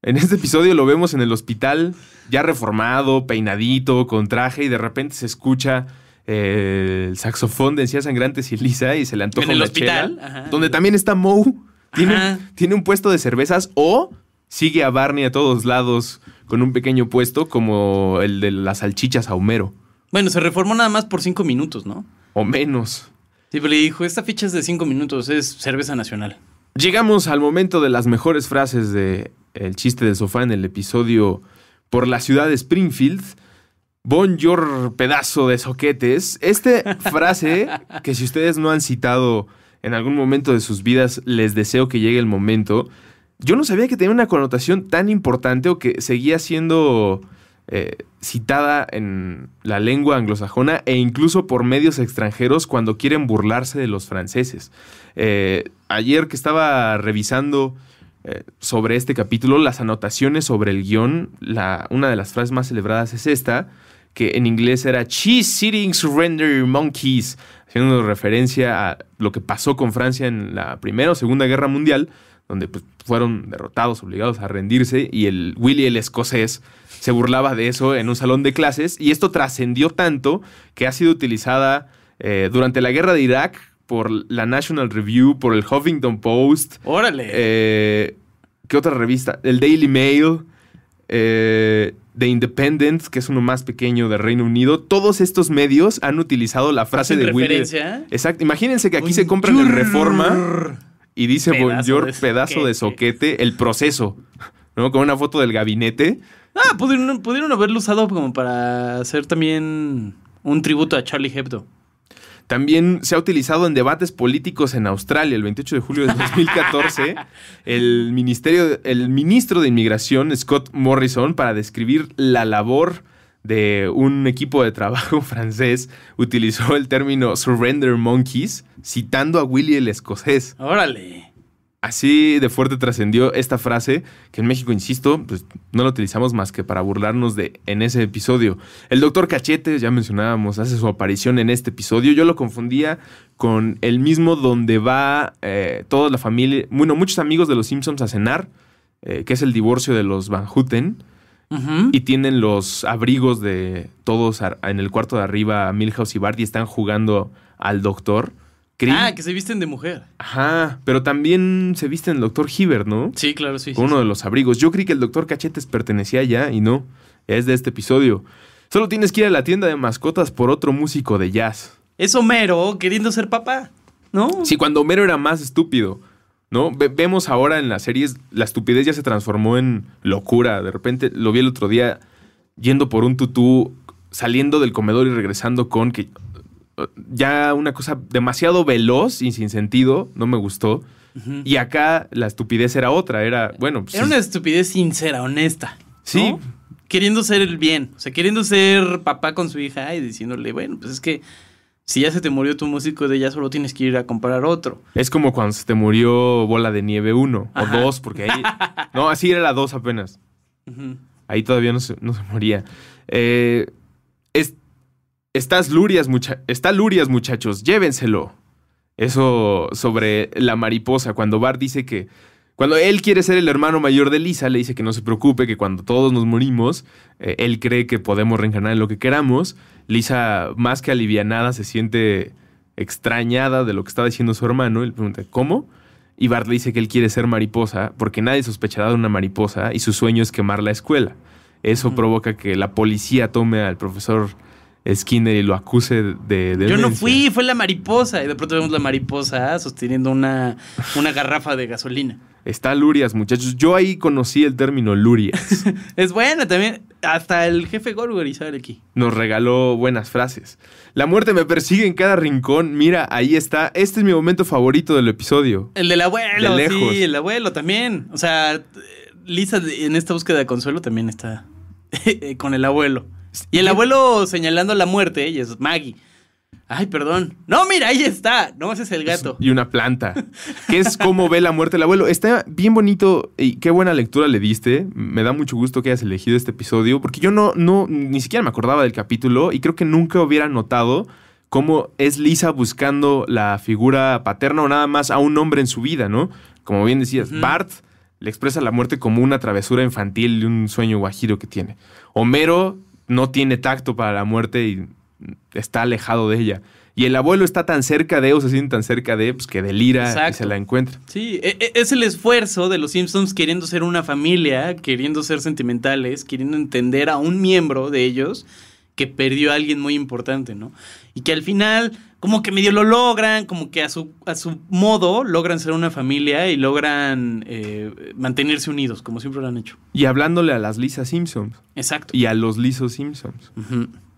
Speaker 2: En este episodio lo vemos en el hospital, ya reformado, peinadito, con traje, y de repente se escucha el saxofón de Encías Sangrantes y Lisa y se le antoja en el hospital, donde también está Moe. Tiene, un puesto de cervezas o sigue a Barney a todos lados con un pequeño puesto como el de las salchichas a Homero.
Speaker 3: Bueno, se reformó nada más por cinco minutos, ¿no? O menos. Sí, pero le dijo, esta ficha es de cinco minutos, es cerveza nacional.
Speaker 2: Llegamos al momento de las mejores frases de El chiste del sofá en el episodio Por la ciudad de Springfield. Bon pedazo de soquetes. Esta frase que si ustedes no han citado en algún momento de sus vidas, les deseo que llegue el momento. Yo no sabía que tenía una connotación tan importante o que seguía siendo eh, citada en la lengua anglosajona e incluso por medios extranjeros cuando quieren burlarse de los franceses. Eh, ayer que estaba revisando eh, sobre este capítulo, las anotaciones sobre el guión, una de las frases más celebradas es esta, que en inglés era Cheese Sitting Surrender Monkeys, haciendo referencia a lo que pasó con Francia en la Primera o Segunda Guerra Mundial, donde pues, fueron derrotados, obligados a rendirse, y el Willy el escocés se burlaba de eso en un salón de clases, y esto trascendió tanto que ha sido utilizada eh, durante la guerra de Irak por la National Review, por el Huffington Post. Órale. Eh, ¿Qué otra revista? El Daily Mail. Eh, de Independent, que es uno más pequeño de Reino Unido, todos estos medios han utilizado la frase de referencia? Exacto. Imagínense que aquí se compran el Reforma y dice Bonjour, pedazo, de soquete, el proceso, <laughs> ¿no? Con una foto del gabinete.
Speaker 3: Ah, pudieron, pudieron haberlo usado como para hacer también un tributo a Charlie Hebdo.
Speaker 2: También se ha utilizado en debates políticos en Australia. El 28 de julio de 2014, el, ministerio, el ministro de Inmigración, Scott Morrison, para describir la labor de un equipo de trabajo <laughs> francés utilizó el término surrender monkeys, citando a Willy el escocés. Órale. Así de fuerte trascendió esta frase que en México, insisto, pues no la utilizamos más que para burlarnos de en ese episodio. El doctor Cachete, ya mencionábamos, hace su aparición en este episodio. Yo lo confundía con el mismo donde va eh, toda la familia, bueno, muchos amigos de los Simpsons a cenar, eh, que es el divorcio de los Van Houten. Y tienen los abrigos de todos en el cuarto de arriba, Milhouse y Bart, están jugando al doctor. Ah,
Speaker 3: que se visten de mujer.
Speaker 2: Ajá, pero también se visten el doctor Hibbert, ¿no? Sí,
Speaker 3: claro, sí. uno de
Speaker 2: los abrigos. Yo creí que el doctor Cachetes pertenecía ya y no, es de este episodio. Solo tienes que ir a la tienda de mascotas por otro músico de jazz. Es Homero queriendo ser papá, ¿no? Sí, cuando Homero era más estúpido, ¿no? vemos ahora en las series, la estupidez ya se transformó en locura. De repente lo vi el otro día yendo por un tutú, saliendo del comedor y regresando con que ya una cosa demasiado veloz y sin sentido, no me gustó. Y acá la estupidez era otra, era, bueno... Pues era una
Speaker 3: estupidez sincera, honesta. Sí. Queriendo ser el bien, o sea, queriendo ser papá con su hija y diciéndole, bueno, pues es que si ya se te murió tu músico de ya solo tienes que ir a comprar otro.
Speaker 2: Es como cuando se te murió Bola de Nieve 1 o 2,
Speaker 3: porque ahí... <laughs> no, así era la 2 apenas.
Speaker 2: Ahí todavía no se, moría. Eh, Estás lurias, mucha está lurias, muchachos, llévenselo. Eso sobre la mariposa, cuando Bart dice que. Cuando él quiere ser el hermano mayor de Lisa, le dice que no se preocupe, que cuando todos nos morimos, eh, él cree que podemos reencarnar en lo que queramos. Lisa, más que alivianada, se siente extrañada de lo que está diciendo su hermano. Él pregunta, ¿cómo? Y Bart le dice que él quiere ser mariposa porque nadie sospechará de una mariposa y su sueño es quemar la escuela. Eso provoca que la policía tome al profesor Skinner y lo acuse de, Yo no
Speaker 3: fui, fue la mariposa. Y de pronto vemos la mariposa sosteniendo una, una garrafa de gasolina.
Speaker 2: Está Lurias, muchachos. Yo ahí conocí el término Lurias.
Speaker 3: <laughs> es buena también. Hasta el jefe Gorgory aquí.
Speaker 2: Nos regaló buenas frases. La muerte me persigue en cada rincón. Mira, ahí está. Este es mi momento favorito del episodio.
Speaker 3: El del abuelo, sí, el abuelo también. O sea, Lisa en esta búsqueda de consuelo también está <laughs> eh, con el abuelo. Y el abuelo señalando la muerte, y es Maggie. Ay, perdón. No, mira, ahí está. No, ese es el gato. Y una planta. <laughs> Que es ¿Cómo ve la muerte
Speaker 2: el abuelo. Está bien bonito y qué buena lectura le diste. Me da mucho gusto que hayas elegido este episodio porque yo no, no, ni siquiera me acordaba del capítulo y creo que nunca hubiera notado cómo es Lisa buscando la figura paterna o nada más a un hombre en su vida, ¿no? Como bien decías, Bart le expresa la muerte como una travesura infantil y un sueño guajiro que tiene. Homero no tiene tacto para la muerte y está alejado de ella. Y el abuelo está tan cerca de, o se siente tan cerca de, pues que delira y se la encuentra.
Speaker 3: Sí, e, e, es el esfuerzo de los Simpsons queriendo ser una familia, queriendo ser sentimentales, queriendo entender a un miembro de ellos que perdió a alguien muy importante, ¿no? Y que al final, como que medio lo logran, como que a su, a su modo logran ser una familia y logran eh, mantenerse unidos, como siempre lo han hecho. Y hablándole a las Lisa Simpsons. Exacto.
Speaker 2: Y a los lisos Simpsons.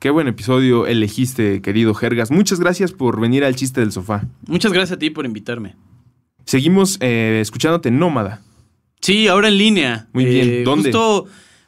Speaker 2: Qué buen episodio elegiste, querido Jergas. Muchas gracias por venir al chiste del sofá.
Speaker 3: Muchas gracias a ti por invitarme.
Speaker 2: Seguimos eh, escuchándote Nómada.
Speaker 3: Sí, ahora en línea. Muy bien. Eh, ¿Dónde?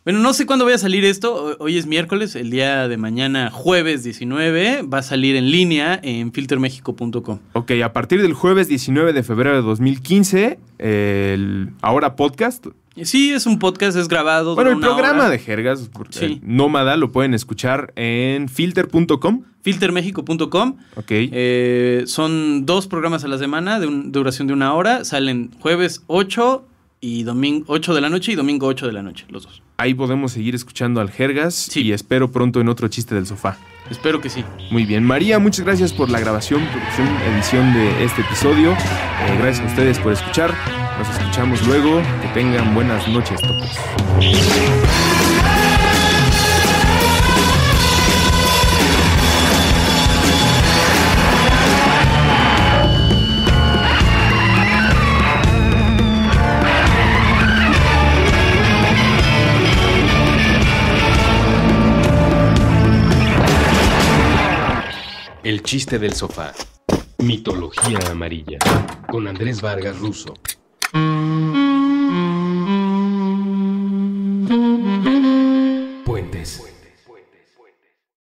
Speaker 3: Bueno, no sé cuándo voy a salir esto. Hoy es miércoles, el día de mañana, jueves 19, va a salir en línea en filtermexico.com.
Speaker 2: Ok, a partir del jueves 19 de febrero de 2015, el ahora podcast.
Speaker 3: Sí, es un podcast, es grabado. Bueno, el programa de Jergas, sí. Nómada, lo pueden escuchar en filter.com. Filtermexico.com. Ok. Eh, son dos programas a la semana de un, duración de una hora. Salen jueves 8 y domingo 8 de la noche y domingo 8 de la noche, los dos. Ahí podemos seguir escuchando
Speaker 2: al Jergas y espero pronto en otro chiste del sofá. Espero que sí. Muy bien. María, muchas gracias por la grabación, producción, edición de este episodio. Eh, gracias a ustedes por escuchar. Nos escuchamos luego. Que tengan buenas noches todos.
Speaker 1: chiste del sofá. Mitología amarilla. Con Andrés Vargas Russo.